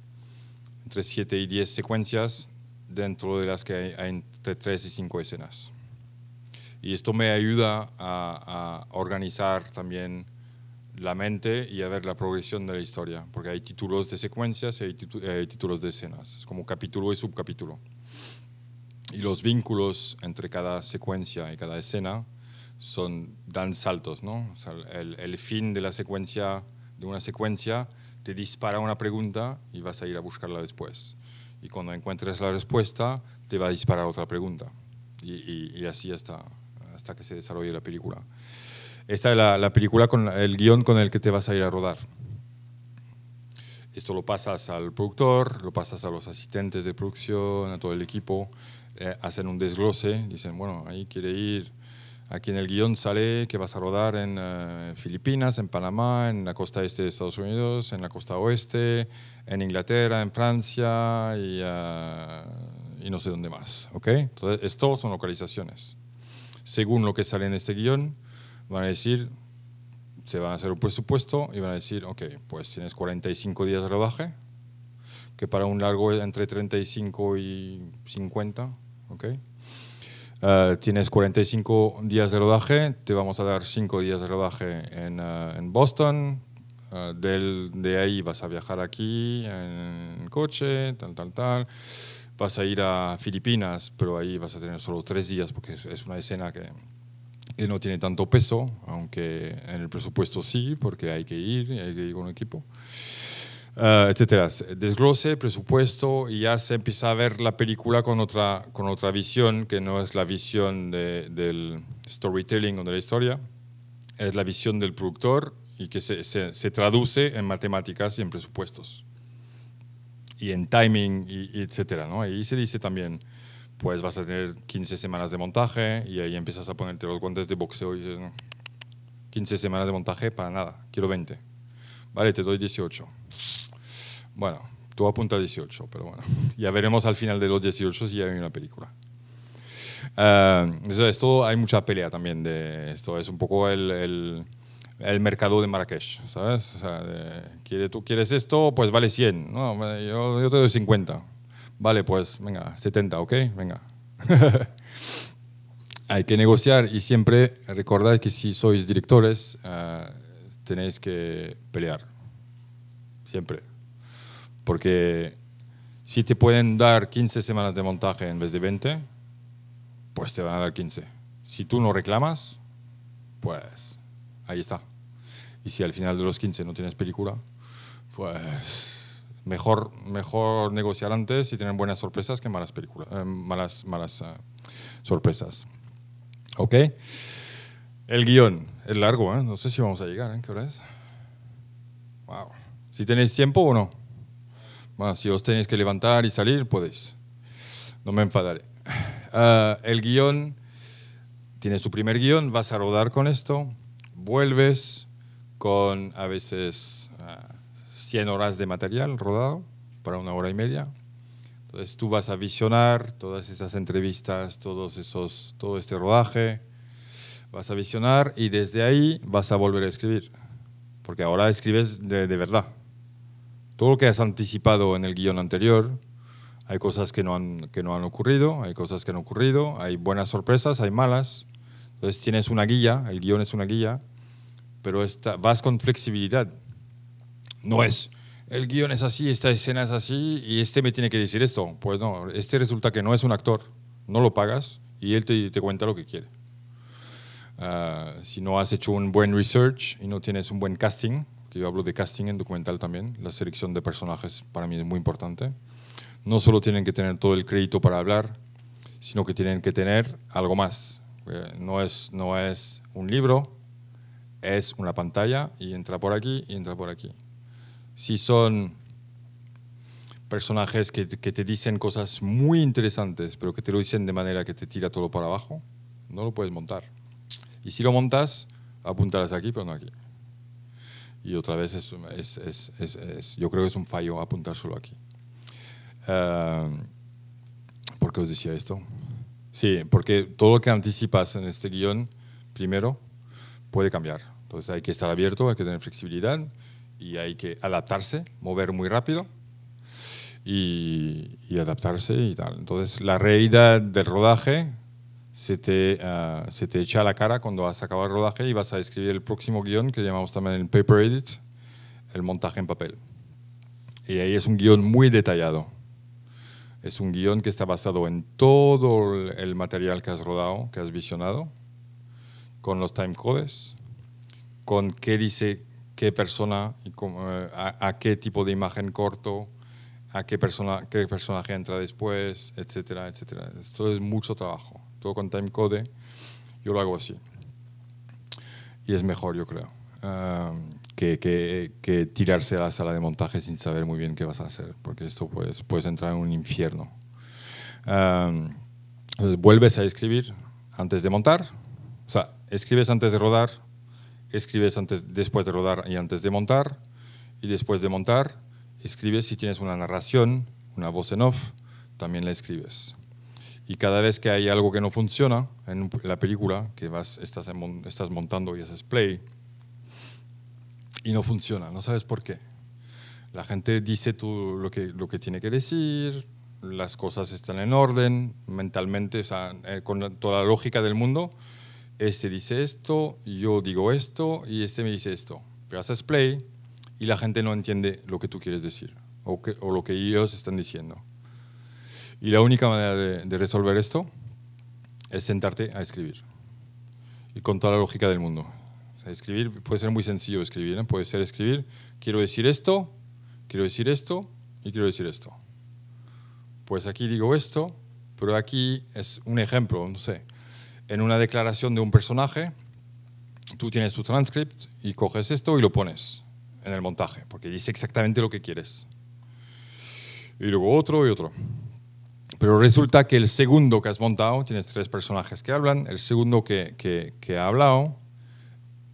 entre 7 y 10 secuencias, dentro de las que hay, entre 3 y 5 escenas. Y esto me ayuda a, organizar también la mente y a ver la progresión de la historia, porque hay títulos de secuencias y hay eh, títulos de escenas, es como capítulo y subcapítulo. Y los vínculos entre cada secuencia y cada escena son, dan saltos, ¿no? el, fin de la secuencia, de una secuencia, te dispara una pregunta y vas a ir a buscarla después. Y cuando encuentres la respuesta, te va a disparar otra pregunta. Y, así hasta, hasta que se desarrolle la película. Esta es la, película con el guión con el que te vas a ir a rodar. Esto lo pasas al productor, lo pasas a los asistentes de producción, a todo el equipo, eh, hacen un desglose, dicen, bueno, ahí quiere ir Aquí en el guión sale que vas a rodar en eh, Filipinas, en Panamá, en la costa este de Estados Unidos, en la costa oeste, en Inglaterra, en Francia y, eh, no sé dónde más. ¿ok? Entonces, esto son localizaciones. Según lo que sale en este guión, van a decir, se va a hacer un presupuesto y van a decir, ok, pues tienes 45 días de rodaje, que para un largo es entre 35 y 50, ¿ok? Eh, tienes 45 días de rodaje, te vamos a dar 5 días de rodaje en, eh, Boston, eh, de ahí vas a viajar aquí en coche, tal, tal, tal, vas a ir a Filipinas, pero ahí vas a tener solo 3 días porque es una escena que, que, no tiene tanto peso, aunque en el presupuesto sí, porque hay que ir, hay que ir con un equipo. Eh, etcétera. Desglose, presupuesto y ya se empieza a ver la película con otra, con otra visión, que no es la visión del storytelling o de la historia, es la visión del productor y que se, traduce en matemáticas y en presupuestos y en timing, y, etcétera. ¿no? Ahí se dice también, pues vas a tener 15 semanas de montaje y ahí empiezas a ponerte los guantes de boxeo y dices, 15 semanas de montaje para nada, quiero 20. Vale, te doy 18. Bueno, todo apunta a 18, pero bueno, ya veremos al final de los 18 si hay una película. Eh, esto hay mucha pelea también de esto, es un poco el, el, mercado de Marrakech, ¿sabes? O sea, tú quieres esto, pues vale 100, no, yo, te doy 50, vale, pues venga, 70, ¿ok? Venga. hay que negociar y siempre recordad que si sois directores, eh, tenéis que pelear, siempre. Porque si te pueden dar 15 semanas de montaje en vez de 20, pues te van a dar 15. Si tú no reclamas, pues ahí está. Y si al final de los 15 no tienes película, pues mejor, mejor negociar antes si tienen buenas sorpresas que malas, películas, eh, malas, malas eh, sorpresas. ¿Ok? El guión es largo, ¿eh? no sé si vamos a llegar, ¿eh? ¿Qué hora es? Wow. Si tenéis tiempo o no. Bueno, si os tenéis que levantar y salir, podéis. No me enfadaré. Ah, el guión, tienes tu primer guión, vas a rodar con esto, vuelves con a veces 100 ah, horas de material rodado para una hora y media. Entonces tú vas a visionar todas esas entrevistas, todos esos, todo este rodaje, vas a visionar y desde ahí vas a volver a escribir, porque ahora escribes de verdad todo lo que has anticipado en el guión anterior, hay cosas que no, han, ocurrido, hay cosas que han ocurrido, hay buenas sorpresas, hay malas. Entonces tienes una guía, el guión es una guía, pero está, vas con flexibilidad. No es, el guión es así, esta escena es así y este me tiene que decir esto. Pues no, este resulta que no es un actor, no lo pagas y él te, cuenta lo que quiere. Ah, si no has hecho un buen research y no tienes un buen casting, yo hablo de casting en documental también, la selección de personajes para mí es muy importante. No solo tienen que tener todo el crédito para hablar, sino que tienen que tener algo más. Eh, no es, no es un libro, es una pantalla y entra por aquí y entra por aquí. Si son personajes que, que, te dicen cosas muy interesantes, pero que te lo dicen de manera que te tira todo para abajo, no lo puedes montar. Y si lo montas, apuntarás aquí, pero no aquí. Y otra vez es, es, es, yo creo que es un fallo apuntar solo aquí. Em, ¿Por qué os decía esto? Sí, porque todo lo que anticipas en este guión, primero, puede cambiar. Entonces hay que estar abierto, hay que tener flexibilidad y hay que adaptarse, mover muy rápido y, y adaptarse y tal. Entonces la realidad del rodaje se te, ah, se te echa a la cara cuando vas a acabar el rodaje y vas a escribir el próximo guión que llamamos también el paper edit, el montaje en papel. Y ahí es un guión muy detallado. Es un guión que está basado en todo el material que has rodado, que has visionado, con los time codes con qué dice qué persona, y eh, a, a, qué tipo de imagen corto, a qué, persona, qué personaje entra después, etcétera, etcétera. Esto es mucho trabajo con timecode, yo lo hago así. Y es mejor, yo creo, ah, que, tirarse a la sala de montaje sin saber muy bien qué vas a hacer, porque esto pues, puedes entrar en un infierno. Ah, vuelves a escribir antes de montar, o sea, escribes antes de rodar, escribes antes, después de rodar y antes de montar, y después de montar, escribes si tienes una narración, una voz en off, también la escribes y cada vez que hay algo que no funciona en la película, que vas, estás, estás montando y haces play, y no funciona, no sabes por qué. La gente dice tú lo que, lo que tiene que decir, las cosas están en orden, mentalmente, eh, con toda la lógica del mundo, este dice esto, yo digo esto y este me dice esto. Pero haces play y la gente no entiende lo que tú quieres decir o, o lo que ellos están diciendo. Y la única manera de, resolver esto es sentarte a escribir y con toda la lógica del mundo. escribir puede ser muy sencillo escribir, ¿eh? puede ser escribir, quiero decir esto, quiero decir esto y quiero decir esto. Pues aquí digo esto, pero aquí es un ejemplo, no sé. En una declaración de un personaje, tú tienes tu transcript y coges esto y lo pones en el montaje, porque dice exactamente lo que quieres. Y luego otro y otro. Pero resulta que el segundo que has montado, tienes tres personajes que hablan, el segundo que, que, ha hablado,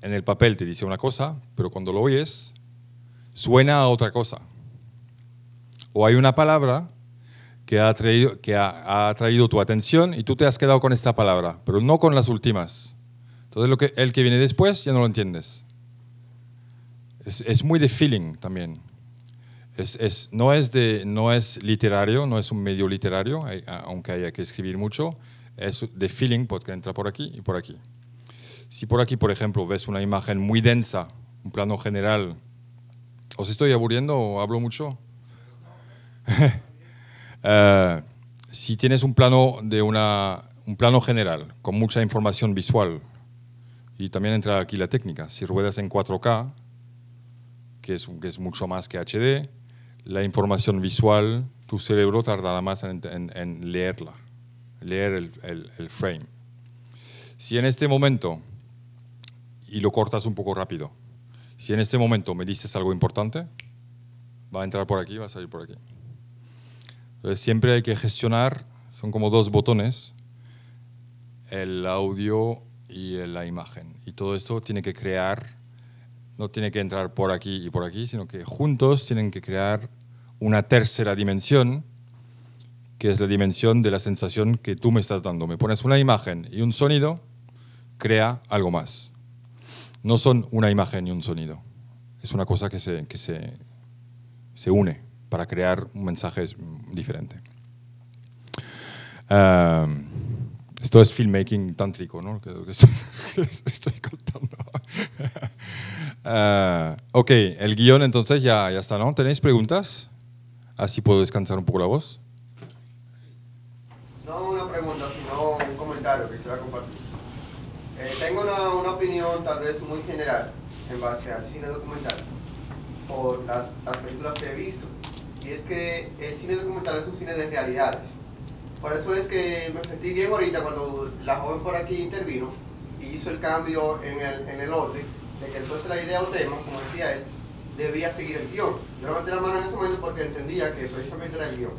en el papel te dice una cosa, pero cuando lo oyes, suena a otra cosa. O hay una palabra que ha traído, que ha, ha traído tu atención y tú te has quedado con esta palabra, pero no con las últimas. Entonces lo que, el que viene después ya no lo entiendes. Es, es muy de feeling también no, es de, no es literario, no es un medio literario, aunque haya que escribir mucho, es de feeling porque entra por aquí y por aquí. Si por aquí, por ejemplo, ves una imagen muy densa, un plano general, ¿os estoy aburriendo o hablo mucho? Eh, si tienes un plano, de una, un plano general con mucha información visual, y también entra aquí la técnica, si ruedas en 4K, que es, que es mucho más que HD, la información visual, tu cerebro tardará más en, leerla, leer el, el frame. Si en este momento, y lo cortas un poco rápido, si en este momento me dices algo importante, va a entrar por aquí, va a salir por aquí. Entonces siempre hay que gestionar, son como dos botones, el audio y la imagen. Y todo esto tiene que crear no tiene que entrar por aquí y por aquí, sino que juntos tienen que crear una tercera dimensión, que es la dimensión de la sensación que tú me estás dando. Me pones una imagen y un sonido, crea algo más. No son una imagen y un sonido. Es una cosa que se, que se, se une para crear un mensaje diferente. esto es filmmaking tántrico, ¿no? que estoy contando. Ah, ok, el guión entonces ya, ya está, ¿no? ¿Tenéis preguntas? Así puedo descansar un poco la voz. No una pregunta, sino un comentario que quisiera compartir. Eh, tengo una, una, opinión tal vez muy general en base al cine documental por las, las películas que he visto. Y es que el cine documental es un cine de realidades. Por eso es que me sentí bien ahorita cuando la joven por aquí intervino y hizo el cambio en el, en el orden de que la idea o tema, como decía él, debía seguir el guión. Yo levanté la mano en ese momento porque entendía que precisamente era el guión.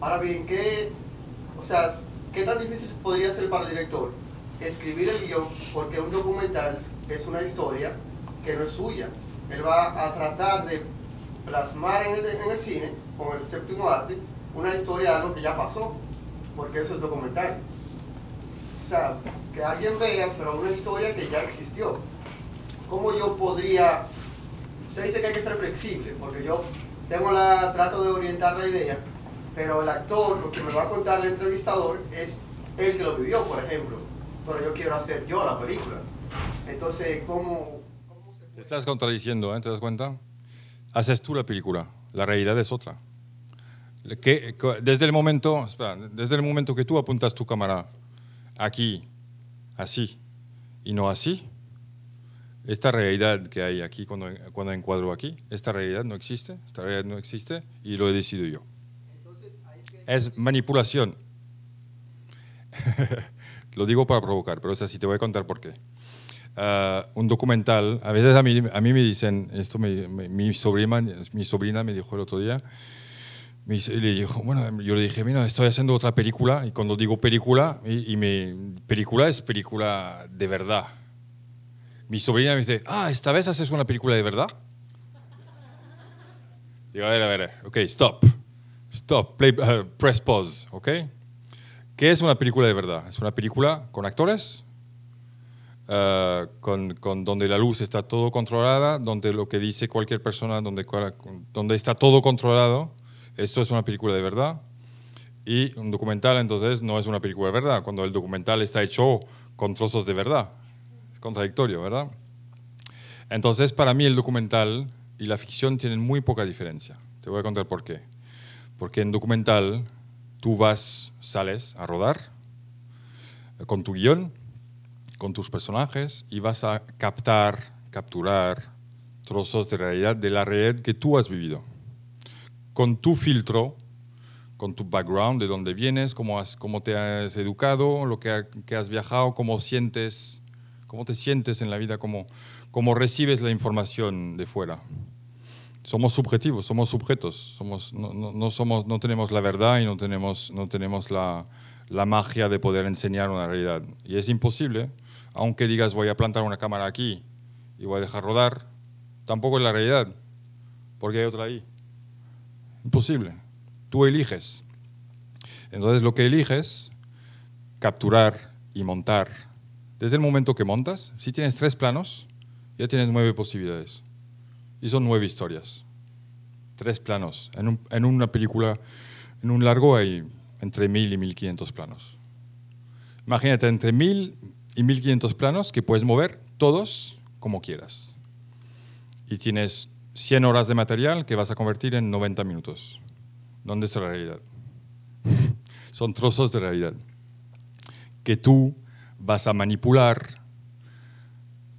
Ahora bien, ¿qué, tan difícil podría ser para el director escribir el guión? Porque un documental es una historia que no es suya. Él va a tratar de plasmar en el cine, con el séptimo arte, una historia de algo que ya pasó, porque eso es documental. O sea, que alguien vea, pero una historia que ya existió. ¿cómo yo podría? Usted dice que hay que ser flexible, porque yo tengo la, trato de orientar la idea, pero el actor, lo que me va a contar el entrevistador, es el que lo vivió, por ejemplo. Pero yo quiero hacer yo la película. Entonces, ¿cómo...? cómo se... estás contradiciendo, ¿eh? ¿Te das cuenta? Haces tú la película, la realidad es otra. Que, desde, el momento, espera, desde el momento que tú apuntas tu cámara aquí, así, y no así, esta realidad que hay aquí cuando, cuando encuadro aquí, esta realidad no existe, esta realidad no existe y lo he decidido yo. Es manipulación. lo digo para provocar, pero si te voy a contar por qué. Ah, un documental, a veces a mí, a mí me dicen, esto mi, sobrina, mi sobrina me dijo el otro día, me, dijo, bueno, yo le dije, mira, estoy haciendo otra película, y cuando digo película, y, mi película es película de verdad, mi sobrina me dice, ah, esta vez haces una película de verdad. Digo, a ver, a ver, ok, stop, stop, eh, press pause, ok. ¿Qué es una película de verdad? Es una película con actores, eh, con, con, donde la luz está todo controlada, donde lo que dice cualquier persona, donde, donde está todo controlado. Esto es una película de verdad. Y un documental, entonces, no es una película de verdad, cuando el documental está hecho con trozos de verdad contradictorio, ¿verdad? Entonces, para mí el documental y la ficción tienen muy poca diferencia. Te voy a contar por qué. Porque en documental tú vas, sales a rodar eh, con tu guión, con tus personajes y vas a captar, capturar trozos de realidad de la realidad que tú has vivido. Con tu filtro, con tu background, de dónde vienes, cómo, has, cómo te has educado, lo que has viajado, cómo sientes ¿Cómo te sientes en la vida? ¿Cómo, cómo recibes la información de fuera? Somos subjetivos, somos sujetos, somos, no, no, no, somos, no tenemos la verdad y no tenemos, no tenemos la, la magia de poder enseñar una realidad. Y es imposible, aunque digas voy a plantar una cámara aquí y voy a dejar rodar, tampoco es la realidad, porque hay otra ahí. Imposible. Tú eliges. Entonces lo que eliges, capturar y montar desde el momento que montas, si tienes tres planos, ya tienes nueve posibilidades. Y son nueve historias. Tres planos. En, una película, en un largo, hay entre mil y 1500 planos. Imagínate entre mil y 1500 planos que puedes mover todos como quieras. Y tienes 100 horas de material que vas a convertir en 90 minutos. ¿Dónde está la realidad? Son trozos de realidad que tú vas a manipular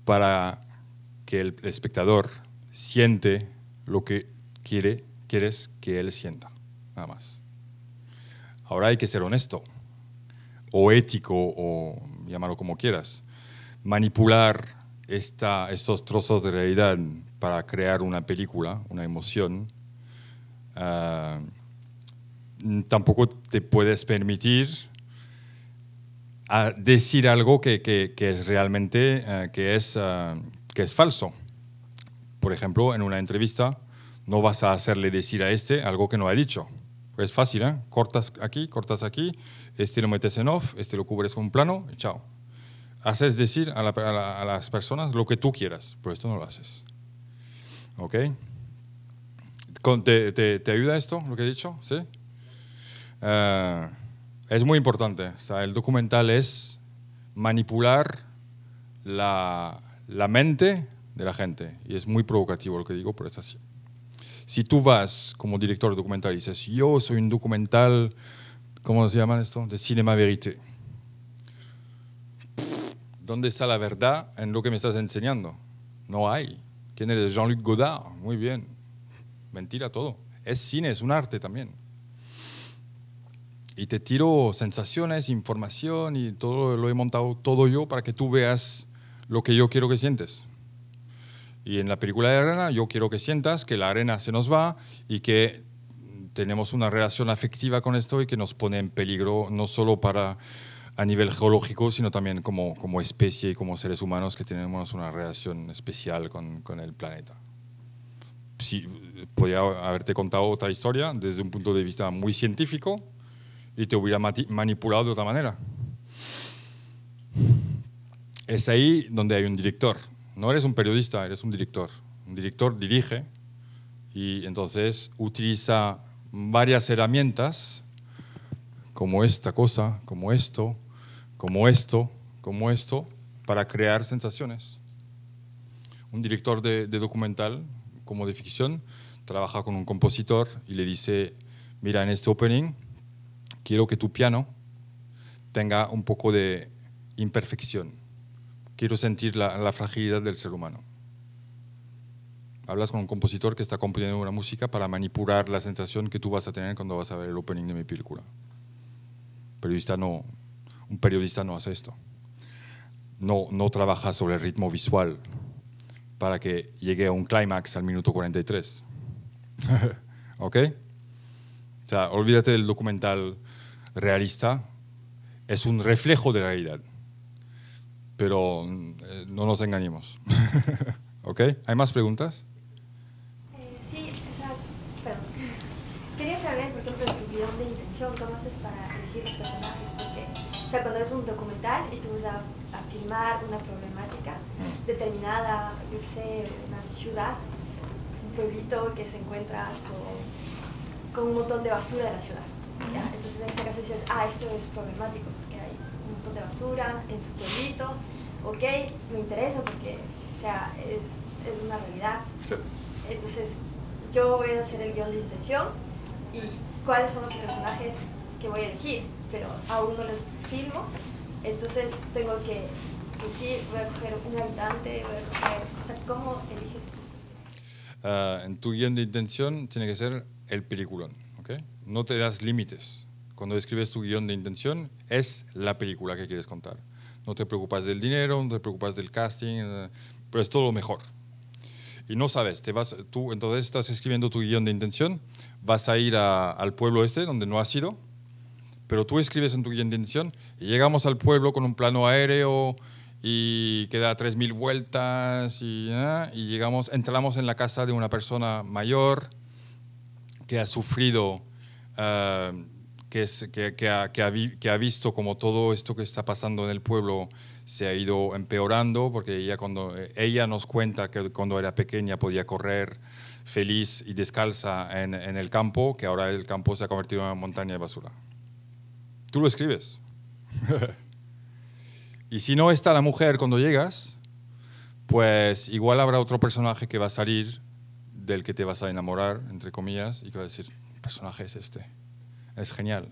para que el espectador siente lo que quiere, quieres que él sienta, nada más. Ahora hay que ser honesto, o ético, o llámalo como quieras. Manipular esta, estos trozos de realidad para crear una película, una emoción, ah, tampoco te puedes permitir a decir algo que, que, que es realmente eh, que, es, eh, que es falso. Por ejemplo, en una entrevista no vas a hacerle decir a este algo que no ha dicho. Es fácil, ¿eh? cortas aquí, cortas aquí, este lo metes en off, este lo cubres con un plano, chao. Haces decir a, las personas lo que tú quieras, pero esto no lo haces. ¿Ok? ¿Te, te, te ayuda esto, lo que he dicho? ¿Sí? Eh, es muy importante. O sea, el documental es manipular la, la, mente de la gente. Y es muy provocativo lo que digo, pero es así. Si tú vas como director de documental y dices, yo soy un documental, ¿cómo se llama esto? De cinema vérité. ¿Dónde está la verdad en lo que me estás enseñando? No hay. ¿Quién eres? Jean-Luc Godard. Muy bien. Mentira todo. Es cine, es un arte también y te tiro sensaciones, información y todo lo he montado todo yo para que tú veas lo que yo quiero que sientes. Y en la película de arena yo quiero que sientas que la arena se nos va y que tenemos una relación afectiva con esto y que nos pone en peligro no solo para a nivel geológico, sino también como, como especie y como seres humanos que tenemos una relación especial con, con el planeta. si podría haberte contado otra historia desde un punto de vista muy científico, y te hubiera manipulado de otra manera. Es ahí donde hay un director. No eres un periodista, eres un director. Un director dirige y entonces utiliza varias herramientas como esta cosa, como esto, como esto, como esto, para crear sensaciones. Un director de, documental, como de ficción, trabaja con un compositor y le dice, mira, en este opening quiero que tu piano tenga un poco de imperfección. Quiero sentir la, fragilidad del ser humano. Hablas con un compositor que está componiendo una música para manipular la sensación que tú vas a tener cuando vas a ver el opening de mi película. periodista no, un periodista no hace esto. No, no trabaja sobre el ritmo visual para que llegue a un clímax al minuto 43. ¿Ok? O sea, olvídate del documental realista es un reflejo de la realidad. Pero eh, no nos engañemos. ¿Ok? ¿Hay más preguntas? Eh, sí, perdón. Quería saber, por ejemplo, tu guión de intención, cómo haces para elegir los personajes, porque, o sea, cuando es un documental y tú vas a, filmar una problemática mm. determinada, yo una ciudad, un pueblito que se encuentra con, con un montón de basura de la ciudad entonces en ese caso dices, ah, esto es problemático porque hay un montón de basura en su pueblito, ok, me interesa porque, o sea, es, es una realidad. Entonces yo voy a hacer el guión de intención y cuáles son los personajes que voy a elegir, pero aún no los filmo, entonces tengo que decir, voy a coger un habitante, voy a coger, o sea, ¿cómo eliges? Ah, en tu guión de intención tiene que ser el peliculón no te das límites. Cuando escribes tu guión de intención, es la película que quieres contar. No te preocupas del dinero, no te preocupas del casting, eh, pero es todo lo mejor. Y no sabes, te vas, tú entonces estás escribiendo tu guión de intención, vas a ir al pueblo este donde no has ido, pero tú escribes en tu guión de intención y llegamos al pueblo con un plano aéreo y que da 3.000 vueltas y, ah, y llegamos, entramos en la casa de una persona mayor que ha sufrido Ah, que, ha, visto como todo esto que está pasando en el pueblo se ha ido empeorando, porque ella, cuando, ella nos cuenta que cuando era pequeña podía correr feliz y descalza en, en el campo, que ahora el campo se ha convertido en una montaña de basura. Tú lo escribes. y si no está la mujer cuando llegas, pues igual habrá otro personaje que va a salir del que te vas a enamorar, entre comillas, y que va a decir, personaje es este. Es genial.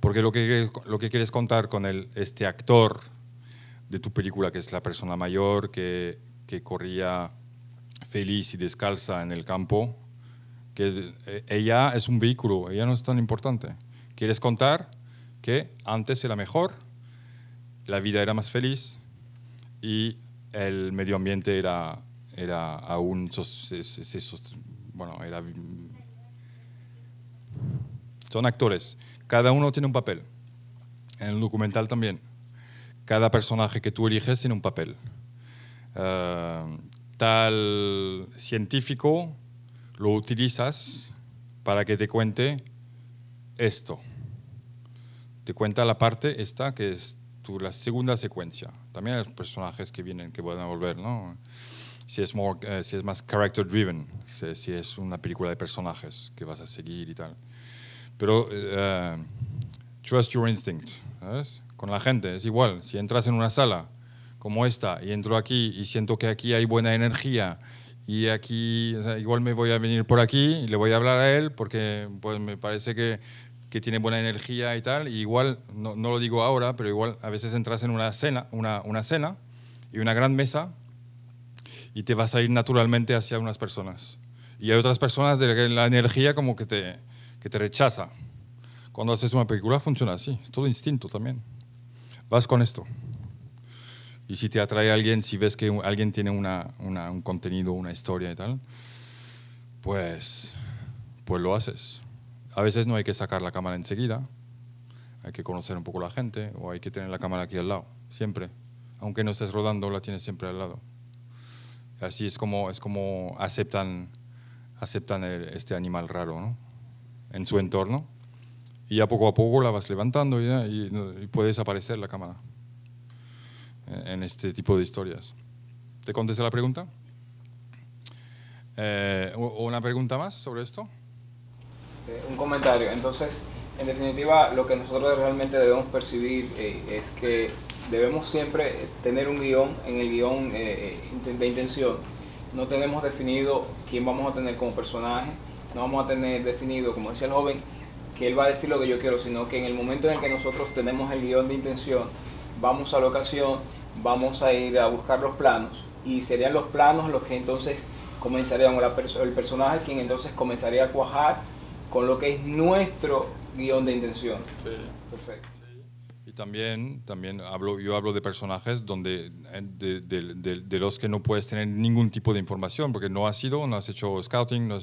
Porque lo que, lo que quieres contar con el, este actor de tu película, que es la persona mayor que, corría feliz y descalza en el campo, que eh, ella es un vehículo, ella no es tan importante. Quieres contar que antes era mejor, la vida era más feliz y el medio ambiente era, era aún, bueno, era son actores. Cada uno tiene un papel. En el documental también. Cada personaje que tú eliges tiene un papel. Eh, tal científico lo utilizas para que te cuente esto. Te cuenta la parte esta que es la segunda secuencia. También hay personajes que vienen, que pueden volver, ¿no? Si es, eh, más character driven, si es una película de personajes que vas a seguir y tal. Pero eh, trust your instinct, ¿sabes? Con la gente es igual. Si entras en una sala como esta y entro aquí y siento que aquí hay buena energía y aquí igual me voy a venir por aquí y le voy a hablar a él porque pues, me parece que, que tiene buena energía y tal. igual, no, no, lo digo ahora, pero igual a veces entras en una cena, una, una cena y una gran mesa y te vas a ir naturalmente hacia unas personas. Y hay otras personas de la energía como que te, que te rechaza. Cuando haces una película funciona así, es todo instinto también. Vas con esto. Y si te atrae alguien, si ves que alguien tiene una, un contenido, una historia y tal, pues, pues lo haces. A veces no hay que sacar la cámara enseguida, hay que conocer un poco la gente o hay que tener la cámara aquí al lado, siempre. Aunque no estés rodando, la tienes siempre al lado. Así es como, es como aceptan, aceptan este animal raro, ¿no? en su entorno. Y a poco a poco la vas levantando Y, y, puede desaparecer la cámara eh, en este tipo de historias. ¿Te contesté la pregunta? ¿O eh, ¿Una pregunta más sobre esto? Eh, un comentario. Entonces, en definitiva, lo que nosotros realmente debemos percibir es que debemos siempre tener un guión en el guión de intención. No tenemos definido quién vamos a tener como personaje, no vamos a tener definido, como decía el joven, que él va a decir lo que yo quiero, sino que en el momento en el que nosotros tenemos el guión de intención, vamos a la ocasión, vamos a ir a buscar los planos y serían los planos los que entonces comenzarían, la el personaje quien entonces comenzaría a cuajar con lo que es nuestro guión de intención. Sí. Perfecto también, también hablo, yo hablo de personajes donde, eh, de, los que no puedes tener ningún tipo de información porque no has ido, no has hecho scouting, no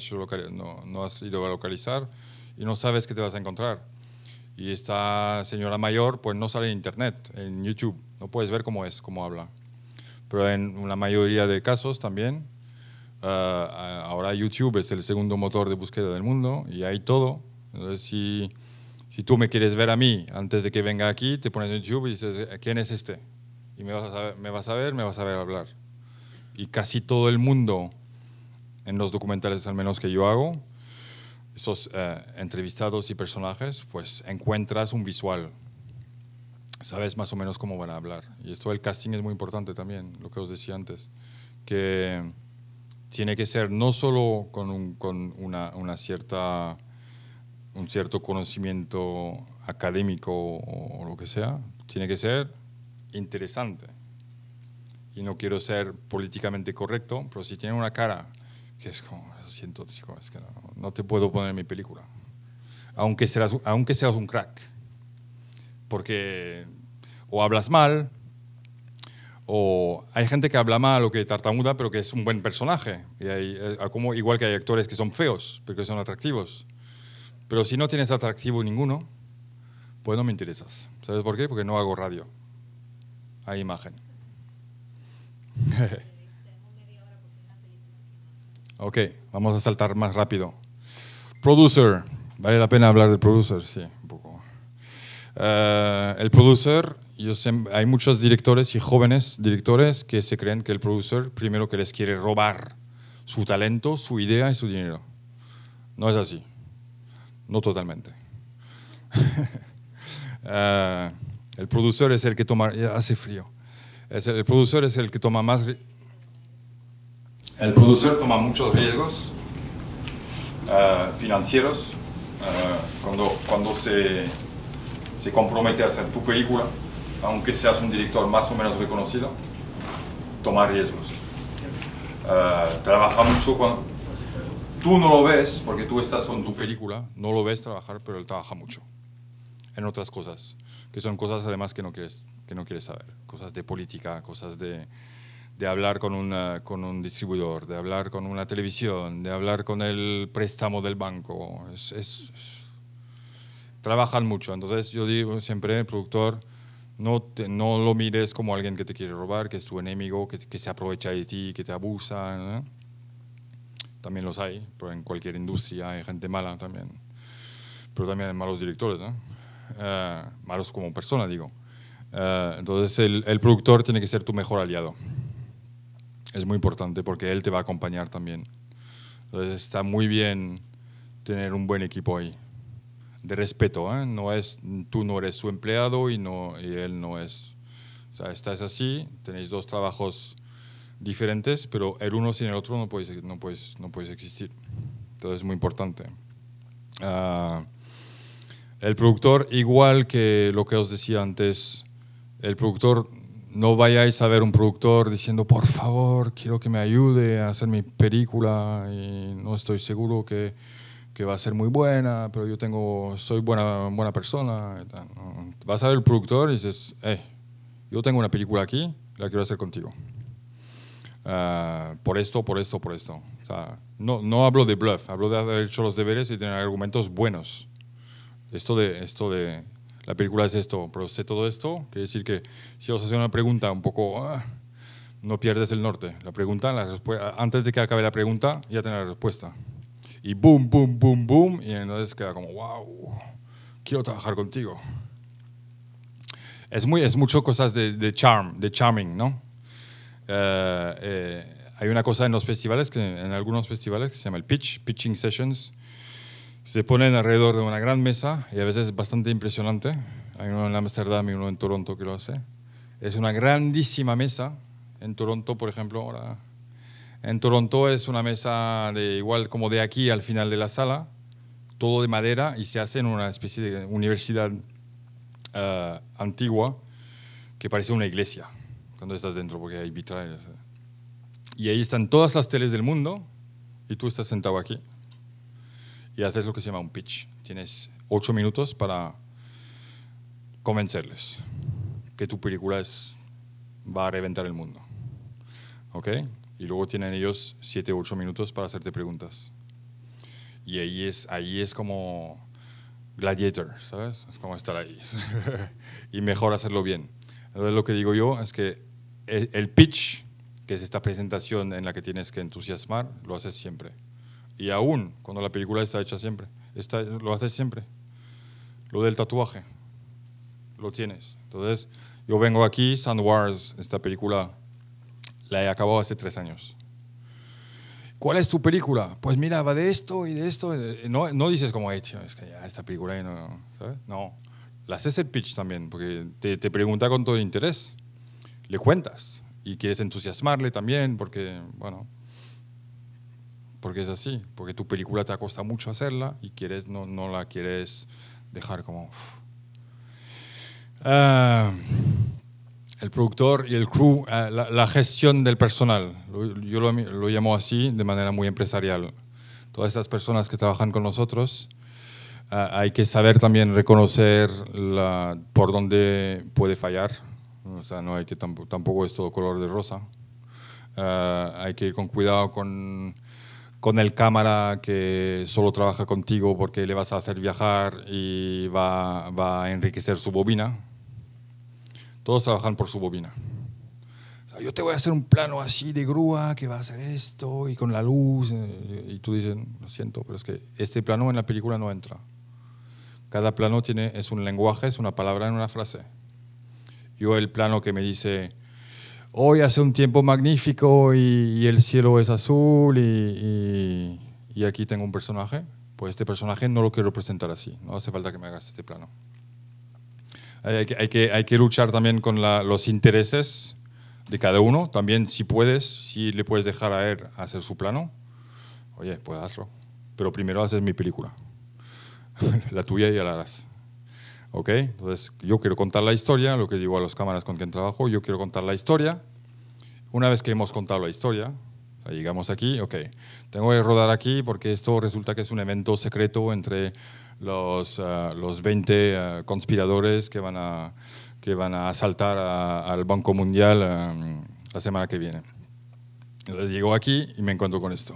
has, ido a localizar y no sabes qué te vas a encontrar. Y esta señora mayor pues no sale en internet, en YouTube, no puedes ver cómo es, cómo habla. Pero en la mayoría de casos también, eh, ahora YouTube es el segundo motor de búsqueda del mundo y hay todo. Entonces, si si tú me quieres ver a mí antes de que venga aquí, te pones en YouTube y dices, eh, ¿quién es este? Y me vas a, me vas a ver, me vas a ver hablar. Y casi todo el mundo, en los documentales al menos que yo hago, esos eh, entrevistados y personajes, pues encuentras un visual. Sabes más o menos cómo van a hablar. Y esto del casting es muy importante también, lo que os decía antes, que tiene que ser no solo con, una, una, cierta un cierto conocimiento académico o, lo que sea, tiene que ser interesante. Y no quiero ser políticamente correcto, pero si tiene una cara que es como, siento, chico, es que no, te puedo poner en mi película. Aunque, aunque seas un crack. Porque o hablas mal, o hay gente que habla mal o que tartamuda, pero que es un buen personaje. Y hay, eh, como, igual que hay actores que son feos, pero que son atractivos. Pero si no tienes atractivo ninguno, pues no me interesas. ¿Sabes por qué? Porque no hago radio. Hay imagen. ok, vamos a saltar más rápido. Producer. Vale la pena hablar del producer, sí, un poco. Eh, el producer, hay muchos directores y jóvenes directores que se creen que el producer primero que les quiere robar su talento, su idea y su dinero. No es así no totalmente. Eh, el productor es el que toma, hace frío. Es el, productor es el que toma más. El productor toma muchos riesgos eh, financieros eh, cuando, cuando se, se compromete a hacer tu película, aunque seas un director más o menos reconocido, toma riesgos. trabaja mucho con Tú no lo ves porque tú estás con tu película, no lo ves trabajar, pero él trabaja mucho en otras cosas, que son cosas además que no quieres, que no quieres saber, cosas de política, cosas de, hablar con, con un distribuidor, de hablar con una televisión, de hablar con el préstamo del banco. Es, trabajan mucho, entonces yo digo siempre, productor, no, te, no lo mires como alguien que te quiere robar, que es tu enemigo, que, se aprovecha de ti, que te abusa también los hay, pero en cualquier industria hay gente mala también, pero también hay malos directores, eh, malos como persona, digo. Eh, entonces el, productor tiene que ser tu mejor aliado. Es muy importante porque él te va a acompañar también. Entonces está muy bien tener un buen equipo ahí, de respeto. ¿eh? No es, tú no eres su empleado y, no, él no es. O sea, estás así, tenéis dos trabajos diferentes, pero el uno sin el otro no puedes, no puedes, no puedes existir. Entonces es muy importante. Ah, el productor, igual que lo que os decía antes, el productor, no vayáis a ver un productor diciendo, por favor, quiero que me ayude a hacer mi película y no estoy seguro que, que va a ser muy buena, pero yo tengo, soy buena, buena persona. Vas a ver el productor y dices, eh, yo tengo una película aquí, la quiero hacer contigo. Ah, por esto, por esto, por esto. no, no hablo de bluff, hablo de haber hecho los deberes y tener argumentos buenos. Esto de, esto de, la película es esto, pero sé todo esto, quiere decir que si os hace una pregunta un poco, ah, no pierdes el norte. La pregunta, la antes de que acabe la pregunta, ya tenés la respuesta. Y boom, boom, boom, boom, y entonces queda como, wow, quiero trabajar contigo. Es, muy, es mucho cosas de charm, de charming, ¿no? Eh, eh, hay una cosa en los festivales, que, en algunos festivales, que se llama el pitch, pitching sessions. Se ponen alrededor de una gran mesa y a veces es bastante impresionante. Hay uno en Amsterdam y uno en Toronto que lo hace. Es una grandísima mesa. En Toronto, por ejemplo, ahora. En Toronto es una mesa de igual como de aquí al final de la sala, todo de madera y se hace en una especie de universidad eh, antigua que parece una iglesia cuando estás dentro, porque hay vitrales. Y ahí están todas las teles del mundo y tú estás sentado aquí. Y haces lo que se llama un pitch. Tienes ocho minutos para convencerles que tu película es, va a reventar el mundo. ¿Ok? Y luego tienen ellos siete u ocho minutos para hacerte preguntas. Y ahí es, ahí es como gladiator, ¿sabes? Es como estar ahí. y mejor hacerlo bien. Entonces, lo que digo yo es que e, el, pitch, que es esta presentación en la que tienes que entusiasmar, lo haces siempre. Y aún cuando la película está hecha siempre, está, lo haces siempre. Lo del tatuaje, lo tienes. Entonces, yo vengo aquí, Sand Wars, esta película la he acabado hace tres años. ¿Cuál es tu película? Pues mira, va de esto y de esto. Eh, no, no dices como, hecho, es que esta película, no, ¿sabes? No, le haces el pitch también, porque te, pregunta con todo interés, le cuentas y quieres entusiasmarle también, porque, bueno, porque es así, porque tu película te acosta mucho hacerla y quieres, no, la quieres dejar como... Ah, el productor y el crew, ah, la, gestión del personal, yo lo, lo, llamo así de manera muy empresarial. Todas estas personas que trabajan con nosotros Ah, hay que saber también reconocer la, por dónde puede fallar. O sea, no hay que tampoco, es todo color de rosa. Ah, hay que ir con cuidado con, con, el cámara que solo trabaja contigo porque le vas a hacer viajar y va, va a enriquecer su bobina. Todos trabajan por su bobina. O sea, yo te voy a hacer un plano así de grúa que va a hacer esto y con la luz. Eh, y tú dices, lo siento, pero es que este plano en la película no entra. Cada plano tiene, es un lenguaje, es una palabra en una frase. Yo el plano que me dice, hoy hace un tiempo magnífico y, el cielo es azul y, aquí tengo un personaje, pues este personaje no lo quiero presentar así, no hace falta que me hagas este plano. Hay que, hay que, luchar también con los intereses de cada uno, también si puedes, si le puedes dejar a él hacer su plano, oye, pues hazlo, pero primero haces mi película. la tuya y la harás. ¿Ok? Entonces, yo quiero contar la historia, lo que digo a las cámaras con quien trabajo, yo quiero contar la historia. Una vez que hemos contado la historia, llegamos aquí, ok, tengo que rodar aquí porque esto resulta que es un evento secreto entre los, 20 eh, eh, conspiradores que van a, que van a asaltar al Banco Mundial em, la semana que viene. Entonces llego aquí y me encuentro con esto.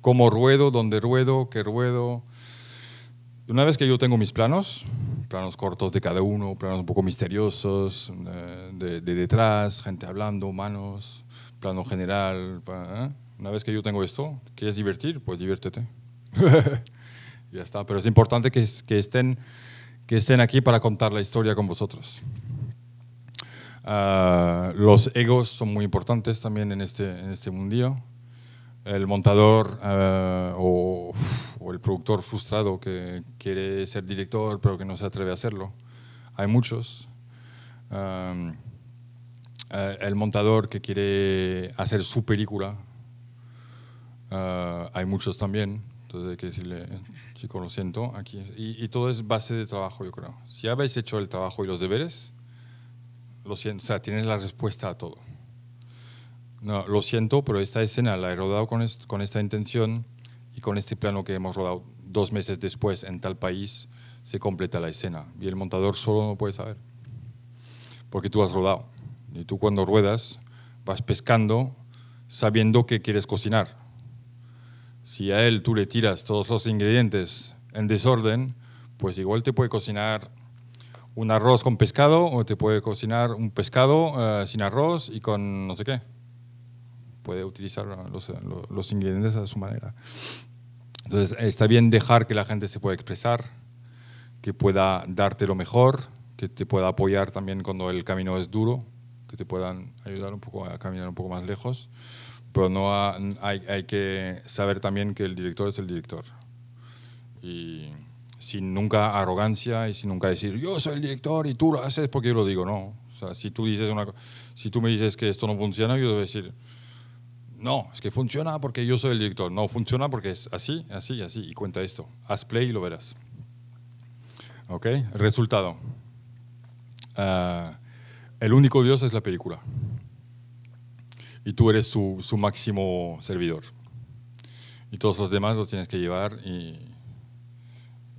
¿Cómo ruedo? ¿Dónde ruedo? ¿Qué ruedo? una vez que yo tengo mis planos, planos cortos de cada uno, planos un poco misteriosos, eh, de, detrás, gente hablando, manos, plano general. ¿eh? Una vez que yo tengo esto, ¿quieres divertir? Pues diviértete. ya está, pero es importante que, estén, que estén aquí para contar la historia con vosotros. Ah, los egos son muy importantes también en este, en este mundillo el montador eh, o, el productor frustrado que quiere ser director pero que no se atreve a hacerlo. Hay muchos. Eh, el montador que quiere hacer su película. Eh, hay muchos también. Entonces hay que decirle, chico, lo siento, aquí. Y, todo es base de trabajo, yo creo. Si habéis hecho el trabajo y los deberes, lo siento, o sea, tienes la respuesta a todo. No, lo siento, pero esta escena la he rodado con, con esta intención y con este plano que hemos rodado dos meses después en tal país se completa la escena y el montador solo no puede saber porque tú has rodado y tú cuando ruedas vas pescando sabiendo que quieres cocinar si a él tú le tiras todos los ingredientes en desorden pues igual te puede cocinar un arroz con pescado o te puede cocinar un pescado eh, sin arroz y con no sé qué puede utilizar los, ingredientes a su manera. Entonces, está bien dejar que la gente se pueda expresar, que pueda darte lo mejor, que te pueda apoyar también cuando el camino es duro, que te puedan ayudar un poco a caminar un poco más lejos, pero no hay, que saber también que el director es el director. Y sin nunca arrogancia y sin nunca decir, yo soy el director y tú lo haces porque yo lo digo, no. O sea, si tú, dices una, si tú me dices que esto no funciona, yo debo decir, no, es que funciona porque yo soy el director. No, funciona porque es así, así, así. Y cuenta esto. Haz play y lo verás. ¿Ok? Resultado. Ah, el único Dios es la película. Y tú eres su, máximo servidor. Y todos los demás los tienes que llevar y,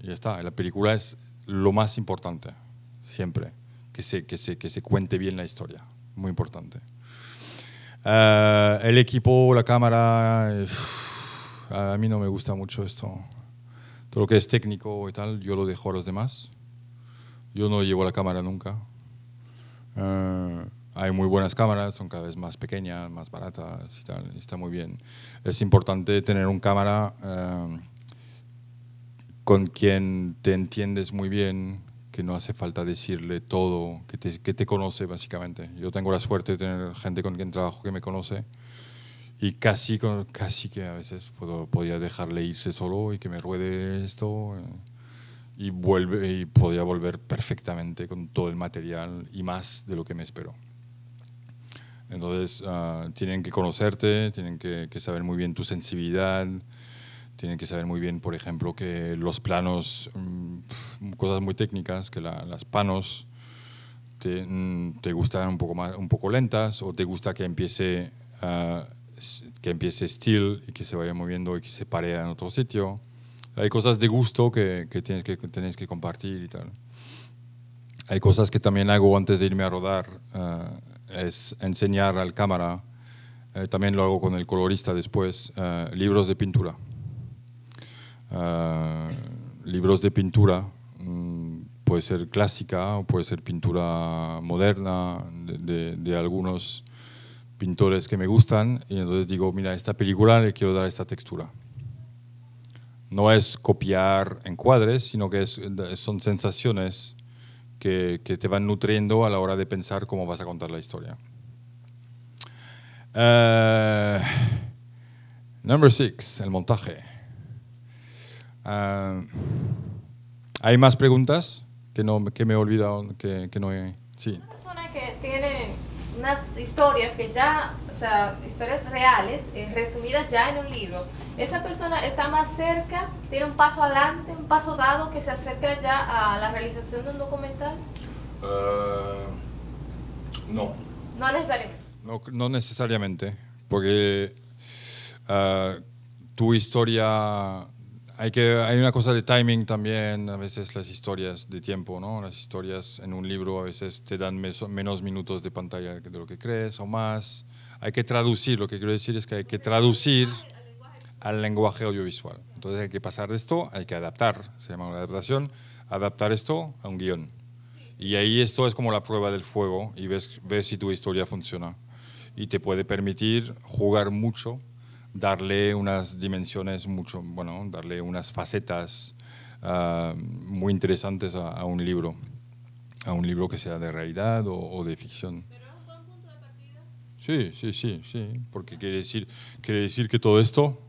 y ya está. La película es lo más importante, siempre. Que se, que se, que se cuente bien la historia. Muy importante. Eh, el equipo, la cámara, eh, a mí no me gusta mucho esto. Todo lo que es técnico y tal, yo lo dejo a los demás. Yo no llevo la cámara nunca. Eh, hay muy buenas cámaras, son cada vez más pequeñas, más baratas y tal, y está muy bien. Es importante tener un cámara con quien te entiendes muy bien, que no hace falta decirle todo, que te, que te, conoce básicamente. Yo tengo la suerte de tener gente con quien trabajo que me conoce y casi, casi que a veces puedo, podía dejarle irse solo y que me ruede esto eh, y, vuelve, y podía volver perfectamente con todo el material y más de lo que me espero. Entonces, ah, tienen que conocerte, tienen que, que, saber muy bien tu sensibilidad, tienen que saber muy bien, por ejemplo, que los planos, mm, cosas muy técnicas, que las panos mm, te, gustan un poco, más, un poco lentas o te gusta que empiece, uh, que empiece still y que se vaya moviendo y que se pare en otro sitio. Hay cosas de gusto que, que tienes que, que compartir y tal. Hay cosas que también hago antes de irme a rodar, ah, es enseñar al cámara, eh, también lo hago con el colorista después, ah, libros de pintura Ah, libros de pintura, mm, puede ser clásica o puede ser pintura moderna de, algunos pintores que me gustan, y entonces digo, mira, esta película le quiero dar esta textura. No es copiar encuadres, sino que son sensaciones que, te van nutriendo a la hora de pensar cómo vas a contar la historia. Eh, number six, el montaje. Ah, ¿Hay más preguntas que, no, que me he olvidado? Que, que no sí. Una persona que tiene unas historias que ya, o sea, historias reales, eh, resumidas ya en un libro, esa persona está más cerca, tiene un paso adelante, un paso dado que se acerca ya a la realización de un documental? Ah, no. No necesariamente. No, no necesariamente, porque ah, tu historia hay, que, hay una cosa de timing también, a veces las historias de tiempo, ¿no? Las historias en un libro a veces te dan menos minutos de pantalla de lo que crees o más. Hay que traducir, lo que quiero decir es que hay que traducir al lenguaje audiovisual. Entonces hay que pasar de esto, hay que adaptar, se llama una adaptación, adaptar esto a un guión. Y ahí esto es como la prueba del fuego y ves, ves si tu historia funciona. Y te puede permitir jugar mucho darle unas dimensiones mucho, bueno, darle unas facetas ah, muy interesantes a, un libro, a un libro que sea de realidad o, de ficción. ¿Pero es un punto de partida? Sí, sí, sí, sí, porque quiere decir, quiere decir que todo esto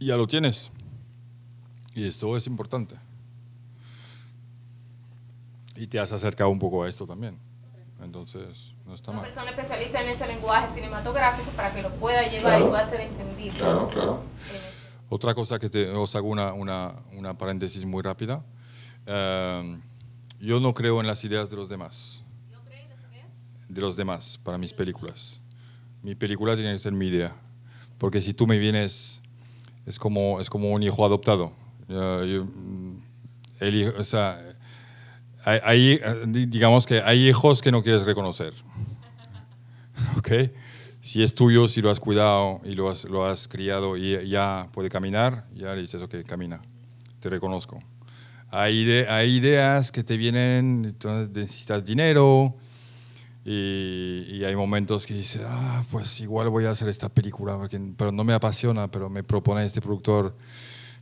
ya lo tienes y esto es importante. Y te has acercado un poco a esto también. Entonces... Una persona especialista en ese lenguaje cinematográfico para que lo pueda llevar y pueda ser entendido. Claro, claro. Eh. Otra cosa que te, os hago una, una, paréntesis muy rápida. Eh, yo no creo en las ideas de los demás. ¿No en De los demás, para mis películas. Mi película tiene que ser mi idea. Porque si tú me vienes, es como, es como un hijo adoptado. o eh, digamos que hay hijos que no quieres reconocer. Si es tuyo, si lo has cuidado y lo has, criado y ya puede caminar, ya le dices, ok, camina, te reconozco. Hay, hay ideas que te vienen, entonces necesitas dinero y, hay momentos que dices, ah, pues igual voy a hacer esta película, pero no me apasiona, pero me propone este productor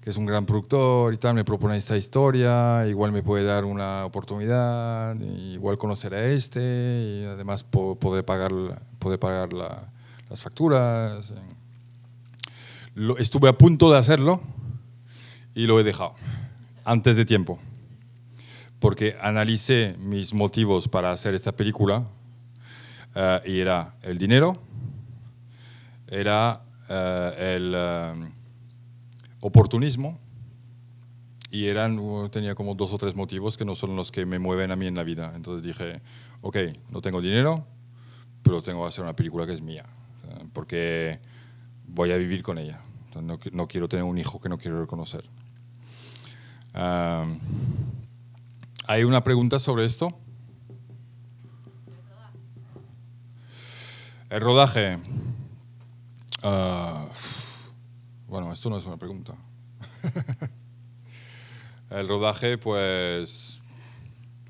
que es un gran productor y tal, me propone esta historia, igual me puede dar una oportunidad, igual conocer a este y además poder pagar, poder pagar las facturas. Lo, estuve a punto de hacerlo y lo he dejado antes de tiempo, porque analicé mis motivos para hacer esta película eh, y era el dinero, era eh, el... Eh, oportunismo y eran, tenía como dos o tres motivos que no son los que me mueven a mí en la vida. Entonces dije, ok, no tengo dinero, pero tengo que hacer una película que es mía, porque voy a vivir con ella. No, no quiero tener un hijo que no quiero reconocer. ¿Hay una pregunta sobre esto? El rodaje. Uh, bueno, esto no es una pregunta. el rodaje, pues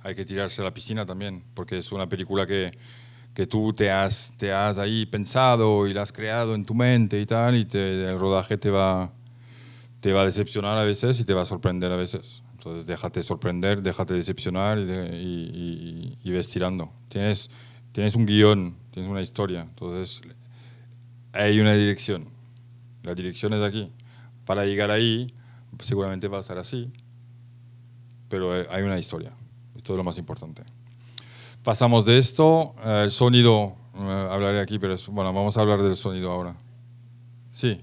hay que tirarse a la piscina también, porque es una película que, que tú te has, te has ahí pensado y la has creado en tu mente y tal, y el rodaje te va, te va a decepcionar a veces y te va a sorprender a veces. Entonces déjate sorprender, déjate decepcionar y, ves tirando. Tienes, tienes un guión, tienes una historia, entonces hay una dirección la dirección es aquí. Para llegar ahí, seguramente va a estar así, pero hay una historia. Esto es lo más importante. Pasamos de esto, el sonido, eh, hablaré aquí, pero bueno, vamos a hablar del sonido ahora. Sí.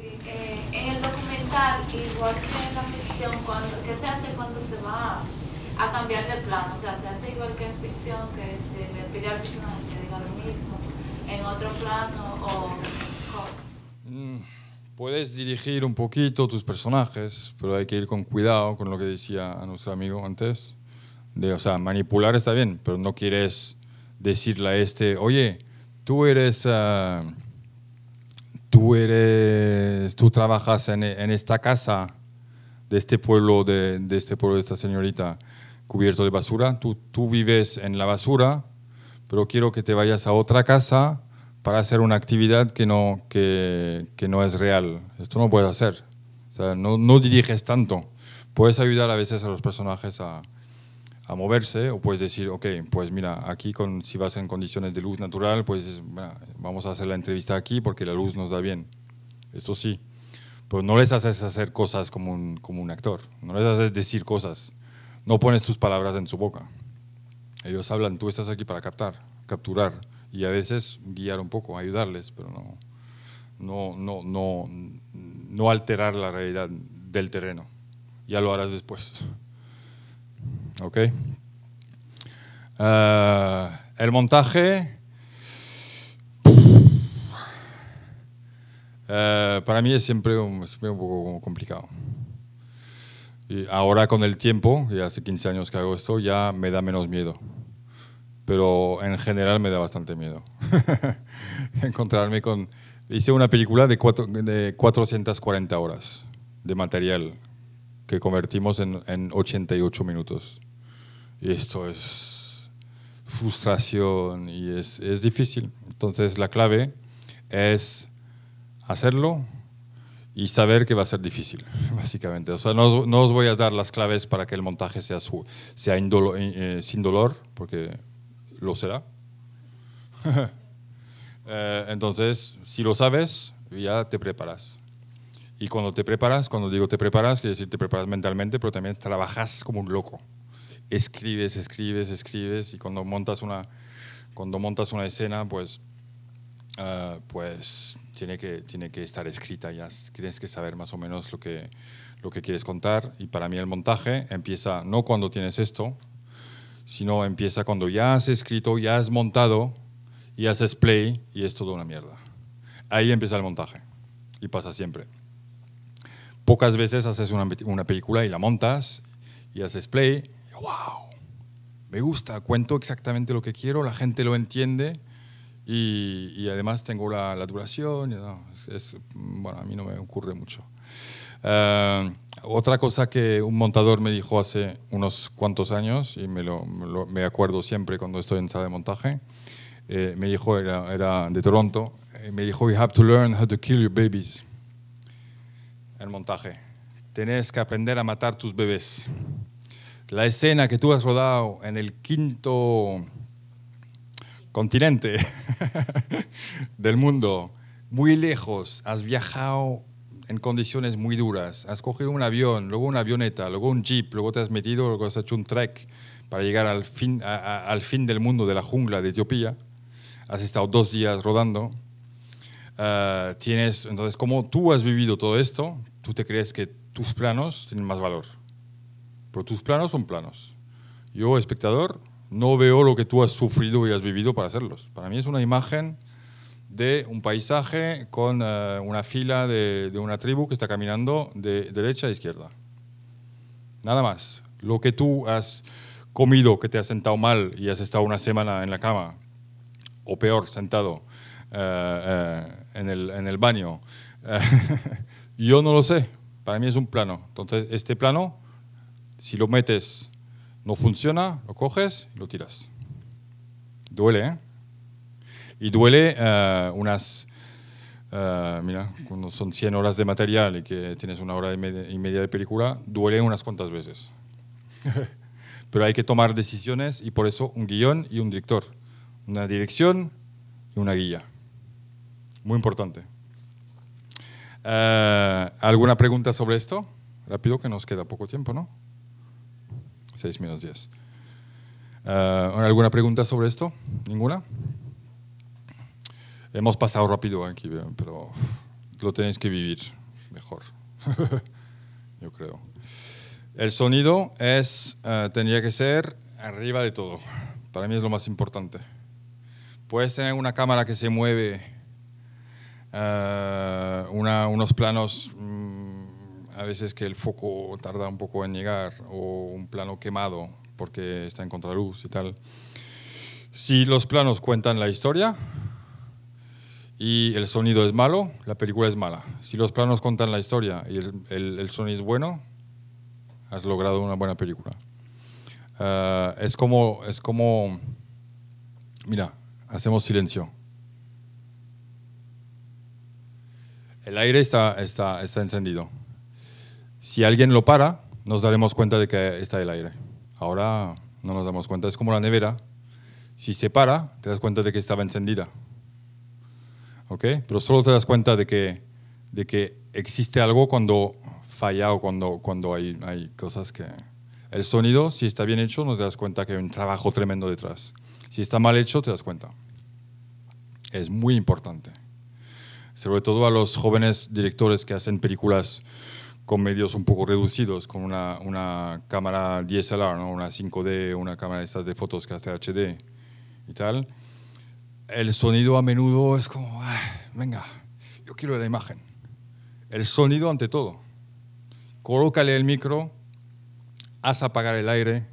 sí eh, en el documental, igual que en la ficción, cuando, ¿qué se hace cuando se va a cambiar de plano? O sea, se hace igual que en ficción, que se le pide al personaje que diga lo mismo en otro plano o Puedes dirigir un poquito tus personajes, pero hay que ir con cuidado con lo que decía a nuestro amigo antes. De, o sea, manipular está bien, pero no quieres decirle a este, oye, tú eres, ah, tú eres, tú trabajas en, esta casa de este pueblo, de, este pueblo, de esta señorita cubierto de basura, tú, tú vives en la basura, pero quiero que te vayas a otra casa para hacer una actividad que no, que, no es real. Esto no puedes hacer. no, diriges tanto. Puedes ayudar a veces a los personajes a, moverse o puedes decir, ok, pues mira, aquí con, si vas en condiciones de luz natural, pues vamos a hacer la entrevista aquí porque la luz nos da bien. Esto sí. Pero no les haces hacer cosas como como un actor. No les haces decir cosas. No pones tus palabras en su boca. Ellos hablan, tú estás aquí para captar, capturar y a veces guiar un poco, ayudarles, pero no, no, no, no, alterar la realidad del terreno. Ya lo harás después. ¿Ok? Ah, el montaje... Ah, para mí es siempre un, poco complicado. Y ahora con el tiempo, y hace 15 años que hago esto, ya me da menos miedo pero en general me da bastante miedo. Encontrarme con... Hice una película de, de 440 horas de material que convertimos en, en 88 minutos. Y esto es frustración y es, es difícil. Entonces la clave es hacerlo y saber que va a ser difícil, básicamente. O sea, no, no os voy a dar las claves para que el montaje sea, su, sea eh, sin dolor, porque lo será. Eh, entonces, si lo sabes, ya te preparas. Y cuando te preparas, cuando digo te preparas, quiere decir te preparas mentalmente, pero también trabajas como un loco. Escribes, escribes, escribes, y cuando montas una, cuando montas una escena, pues, eh, pues tiene, que, tiene que estar escrita, ya tienes que saber más o menos lo que, lo que quieres contar. Y para mí el montaje empieza no cuando tienes esto, sino empieza cuando ya has escrito, ya has montado y haces play y es toda una mierda. Ahí empieza el montaje y pasa siempre. Pocas veces haces una, película y la montas y haces play, y wow, me gusta, cuento exactamente lo que quiero, la gente lo entiende y, además tengo la, duración, bueno, a mí no me ocurre mucho. Eh, otra cosa que un montador me dijo hace unos cuantos años, y me, lo, acuerdo siempre cuando estoy en sala de montaje, eh, me dijo, era, de Toronto, eh, me dijo, you have to learn how to kill your babies. El montaje. Tenés que aprender a matar tus bebés. La escena que tú has rodado en el quinto continente del mundo, muy lejos, has viajado en condiciones muy duras. Has cogido un avión, luego una avioneta, luego un jeep, luego te has metido, luego has hecho un trek para llegar al fin, al fin del mundo de la jungla de Etiopía. Has estado dos días rodando. Ah, tienes, entonces, como tú has vivido todo esto, tú te crees que tus planos tienen más valor. Pero tus planos son planos. Yo, espectador, no veo lo que tú has sufrido y has vivido para hacerlos. Para mí es una imagen de un paisaje con eh, una fila de, una tribu que está caminando de derecha a izquierda. Nada más. Lo que tú has comido, que te has sentado mal y has estado una semana en la cama, o peor, sentado eh, eh, en, el, en, el, baño, yo no lo sé. Para mí es un plano. Entonces, este plano, si lo metes, no funciona, lo coges y lo tiras. Duele, ¿eh? y duele eh, unas, eh, mira, cuando son 100 horas de material y que tienes una hora y media, de película, duele unas cuantas veces. Pero hay que tomar decisiones y por eso un guión y un director, una dirección y una guía. Muy importante. Eh, ¿Alguna pregunta sobre esto? Rápido, que nos queda poco tiempo, ¿no? Seis menos 10. ¿Alguna pregunta sobre esto? ¿Ninguna? Hemos pasado rápido aquí, pero lo tenéis que vivir mejor, yo creo. El sonido es, eh, tendría que ser arriba de todo. Para mí es lo más importante. Puedes tener una cámara que se mueve, eh, unos planos mm, a veces que el foco tarda un poco en llegar, o un plano quemado porque está en contraluz y tal. Si los planos cuentan la historia, y el sonido es malo, la película es mala. Si los planos contan la historia y el, sonido es bueno, has logrado una buena película. Ah, es, como, es como, mira, hacemos silencio. El aire está, está, está encendido. Si alguien lo para, nos daremos cuenta de que está el aire. Ahora no nos damos cuenta. Es como la nevera. Si se para, te das cuenta de que estaba encendida pero solo te das cuenta de que, de que existe algo cuando falla o cuando, cuando hay, hay cosas que... El sonido, si está bien hecho, no te das cuenta que hay un trabajo tremendo detrás. Si está mal hecho, te das cuenta. Es muy importante. Sobre todo a los jóvenes directores que hacen películas con medios un poco reducidos, con una, una cámara DSLR, ¿no? una 5D, una cámara de estas de fotos que hace HD y tal el sonido a menudo es como, venga, yo quiero la imagen. El sonido ante todo. Colócale el micro, haz apagar el aire,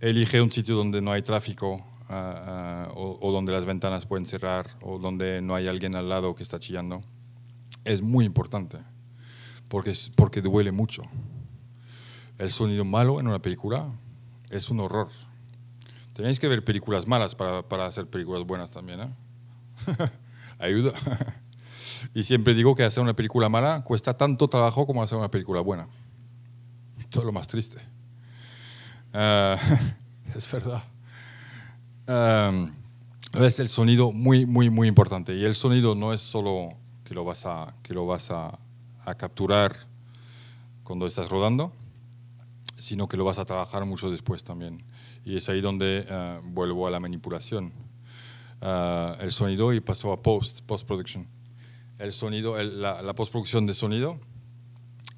elige un sitio donde no hay tráfico ah, ah, o, donde las ventanas pueden cerrar o donde no hay alguien al lado que está chillando. Es muy importante porque, porque duele mucho. El sonido malo en una película es un horror Tenéis que ver películas malas para, para hacer películas buenas también. ¿eh? Ayuda. y siempre digo que hacer una película mala cuesta tanto trabajo como hacer una película buena. Todo lo más triste. Ah, es verdad. es el sonido muy, muy, muy importante. Y el sonido no es solo que lo vas a, que lo vas a, a capturar cuando estás rodando, sino que lo vas a trabajar mucho después también. Y es ahí donde eh, vuelvo a la manipulación. Eh, el sonido y pasó a post, post-production. El sonido, la, post-producción de sonido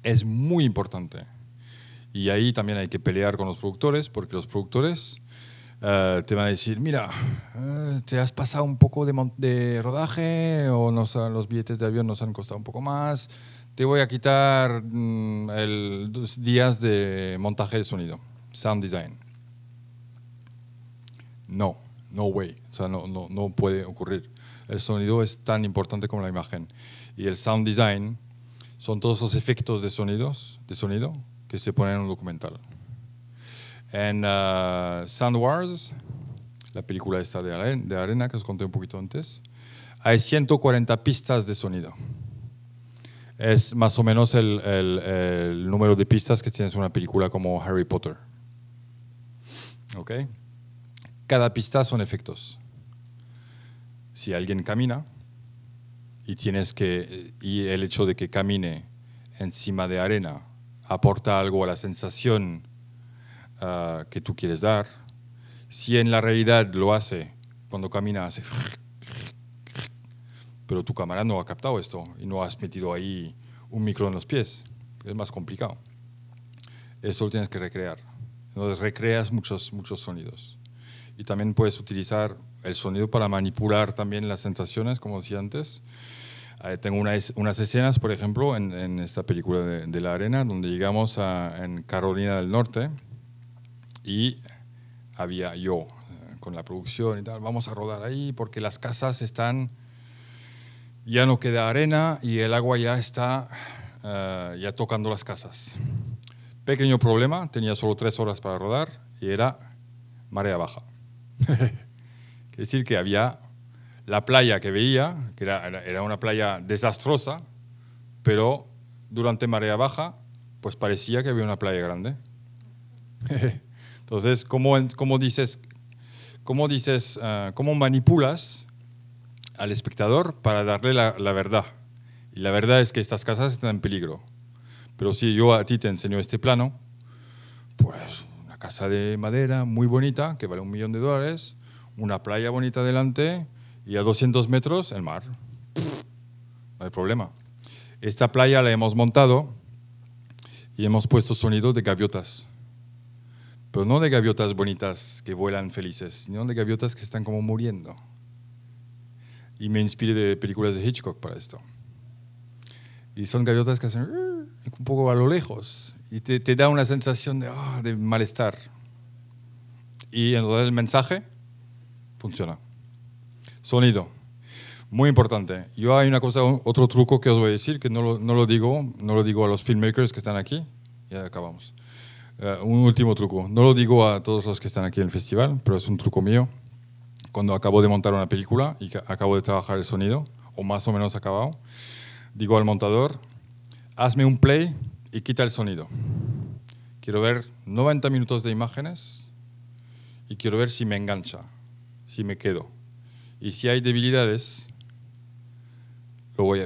es muy importante. Y ahí también hay que pelear con los productores, porque los productores eh, te van a decir, mira, te has pasado un poco de, de rodaje o los billetes de avión nos han costado un poco más, te voy a quitar mm, dos días de montaje de sonido, sound design no, no way, no, puede ocurrir. El sonido es tan importante como la imagen. Y el sound design son todos los efectos de, sonidos, de sonido que se ponen en un documental. En uh, Sound Wars, la película esta de arena, de arena que os conté un poquito antes, hay 140 pistas de sonido. Es más o menos el, el, el número de pistas que tienes una película como Harry Potter. ¿Okay? cada pista son efectos. Si alguien camina y tienes que eh, y el hecho de que camine encima de arena aporta algo a la sensación ah, que tú quieres dar. Si en la realidad lo hace cuando camina hace pero tu cámara no ha captado esto y no has metido ahí un micro en los pies. Es más complicado. Eso lo tienes que recrear. Entonces recreas muchos, muchos sonidos y también puedes utilizar el sonido para manipular también las sensaciones, como decía antes. Eh, tengo unas escenas, por ejemplo, en, esta película de, la arena, donde llegamos a, en Carolina del Norte y había yo eh, con la producción y tal, vamos a rodar ahí porque las casas están, ya no queda arena y el agua ya está eh, ya tocando las casas. Pequeño problema, tenía solo tres horas para rodar y era marea baja. Es decir que había la playa que veía, que era, una playa desastrosa, pero durante marea baja, pues parecía que había una playa grande. Entonces, ¿cómo, cómo dices, cómo, dices eh, cómo manipulas al espectador para darle la, la, verdad? Y la verdad es que estas casas están en peligro. Pero si yo a ti te enseño este plano, pues casa de madera muy bonita, que vale un millón de dólares, una playa bonita delante y a 200 metros el mar. No hay problema. Esta playa la hemos montado y hemos puesto sonido de gaviotas. Pero no de gaviotas bonitas que vuelan felices, sino de gaviotas que están como muriendo. Y me inspiré de películas de Hitchcock para esto. Y son gaviotas que hacen un poco a lo lejos y te, da una sensación de, ah, malestar. Y en entonces el mensaje funciona. Sonido. Muy importante. Yo hay una cosa, otro truco que os voy a decir, que no lo, no lo digo, no lo digo a los filmmakers que están aquí, ya acabamos. Eh, un último truco. No lo digo a todos los que están aquí en el festival, pero es un truco mío. Cuando acabo de montar una película y acabo de trabajar el sonido, o más o menos acabado, digo al montador, hazme un play y quita el sonido. Quiero ver 90 minutos de imágenes y quiero ver si me engancha, si me quedo. Y si hay debilidades,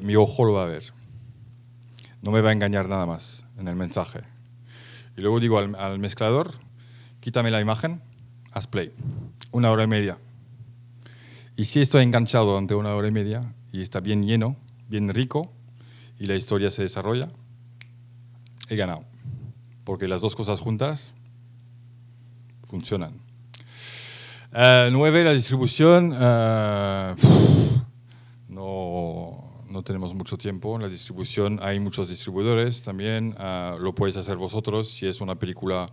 mi ojo lo va a ver. No me va a engañar nada más en el mensaje. Y luego digo al, al mezclador, quítame la imagen, haz play. Una hora y media. Y si estoy enganchado durante una hora y media y está bien lleno, bien rico, y la historia se desarrolla, he ganado. Porque las dos cosas juntas funcionan. Eh, nueve, la distribución. Eh, no, tenemos mucho tiempo. La distribución, hay muchos distribuidores también. Eh, lo podéis hacer vosotros. Si es una película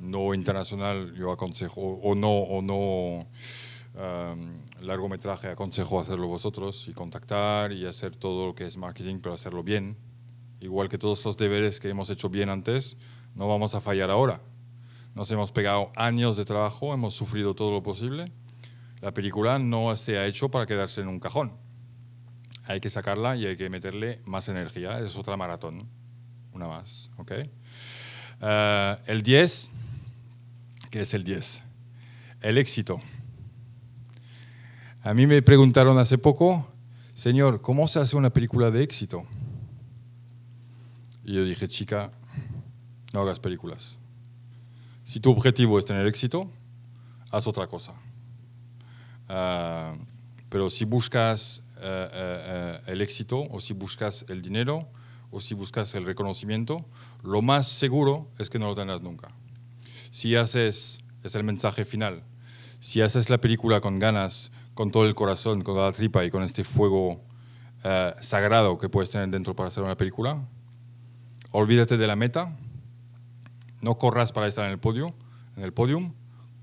no internacional, yo aconsejo, o, no, o no largometraje, aconsejo hacerlo vosotros y contactar y hacer todo lo que es marketing, pero hacerlo bien igual que todos los deberes que hemos hecho bien antes, no vamos a fallar ahora. Nos hemos pegado años de trabajo, hemos sufrido todo lo posible. La película no se ha hecho para quedarse en un cajón. Hay que sacarla y hay que meterle más energía. Es otra maratón, una más. ¿okay? Eh, el 10, ¿qué es el 10? El éxito. A mí me preguntaron hace poco, señor, ¿cómo se hace una película de éxito? Y yo dije, chica, no hagas películas. Si tu objetivo es tener éxito, haz otra cosa. Ah, pero si buscas eh, eh, eh, el éxito o si buscas el dinero o si buscas el reconocimiento, lo más seguro es que no lo tendrás nunca. Si haces, es el mensaje final, si haces la película con ganas, con todo el corazón, con toda la tripa y con este fuego sagrado que puedes tener dentro para hacer una película, olvídate de la meta, no corras para estar en el podio, en el podium,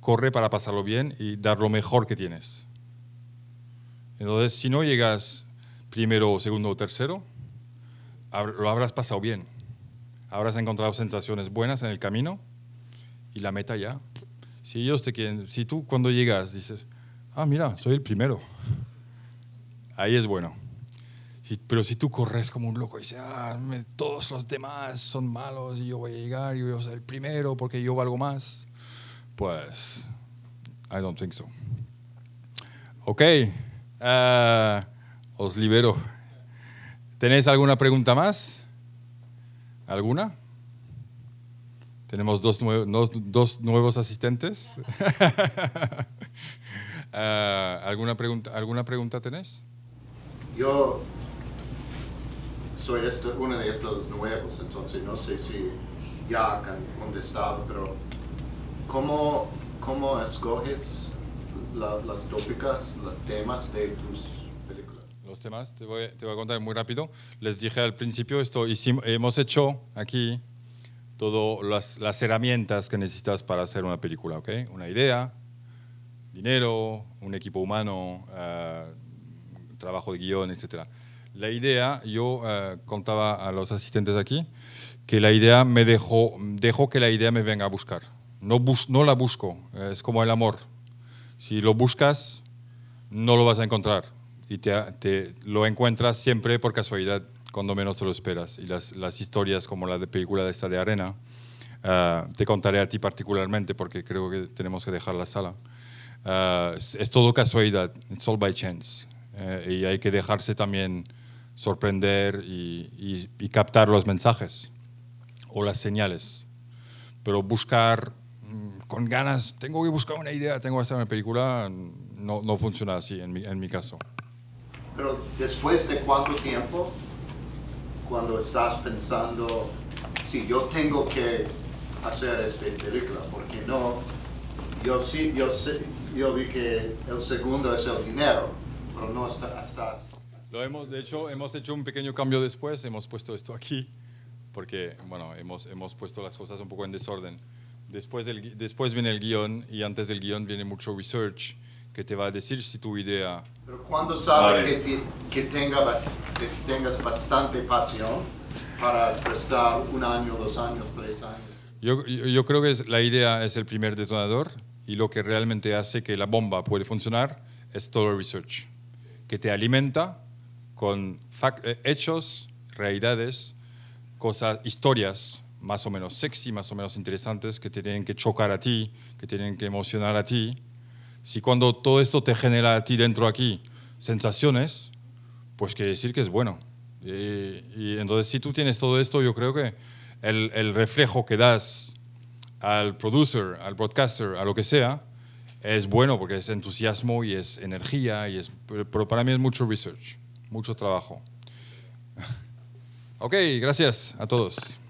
corre para pasarlo bien y dar lo mejor que tienes. Entonces, si no llegas primero, segundo o tercero, lo habrás pasado bien. Habrás encontrado sensaciones buenas en el camino y la meta ya. Si ellos te quieren, si tú cuando llegas dices, ah, mira, soy el primero, ahí es bueno pero si tú corres como un loco y dices, ah, todos los demás son malos y yo voy a llegar y voy a ser el primero porque yo valgo más, pues, I don't think so. Ok, eh, os libero. ¿Tenéis alguna pregunta más? ¿Alguna? Tenemos dos, nuevos asistentes. Eh, ¿alguna, pregunta, ¿Alguna pregunta tenéis? Yo soy uno de estos nuevos, entonces no sé si ya han contestado, pero ¿cómo, cómo escoges las tópicas, los temas de tus películas? Los temas, te voy, te voy a contar muy rápido. Les dije al principio, esto hemos hecho aquí todas las, las herramientas que necesitas para hacer una película, ¿ok? Una idea, dinero, un equipo humano, ah, trabajo de guión, etcétera. La idea, yo eh, contaba a los asistentes aquí, que la idea me dejó, dejó que la idea me venga a buscar. No, no la busco, es como el amor. Si lo buscas, no lo vas a encontrar y te, lo encuentras siempre por casualidad, cuando menos te lo esperas. Y las, historias como la de película de esta de Arena, eh, te contaré a ti particularmente porque creo que tenemos que dejar la sala. Eh, es, todo casualidad, it's all by chance. y hay que dejarse también sorprender y, captar los mensajes o las señales. Pero buscar mm, con ganas, tengo que buscar una idea, tengo que hacer una película, no, funciona así en mi, caso. Pero después de cuánto tiempo, cuando estás pensando, si sí, yo tengo que hacer esta película, porque no, yo sí, yo sé, yo vi que el segundo es el dinero, pero no está, estás... Lo hemos, de hecho, hemos hecho un pequeño cambio después, hemos puesto esto aquí, porque, bueno, hemos, hemos puesto las cosas un poco en desorden. Después, después viene el guión y antes del guión viene mucho research que te va a decir si tu idea... Pero cuando sabes que, tengas bastante pasión para prestar un año, dos años, tres años. Yo, yo creo que la idea es el primer detonador y lo que realmente hace que la bomba puede funcionar es todo el research, que te alimenta con eh, hechos, realidades, cosas, historias más o menos sexy, más o menos interesantes, que tienen que chocar a ti, que tienen que emocionar a ti. Si cuando todo esto te genera a ti dentro aquí sensaciones, pues quiere decir que es bueno. Y, entonces si tú tienes todo esto, yo creo que el, el reflejo que das al producer, al broadcaster, a lo que sea, es bueno porque es entusiasmo y es energía, y es, pero para mí es mucho research mucho trabajo. ok, gracias a todos.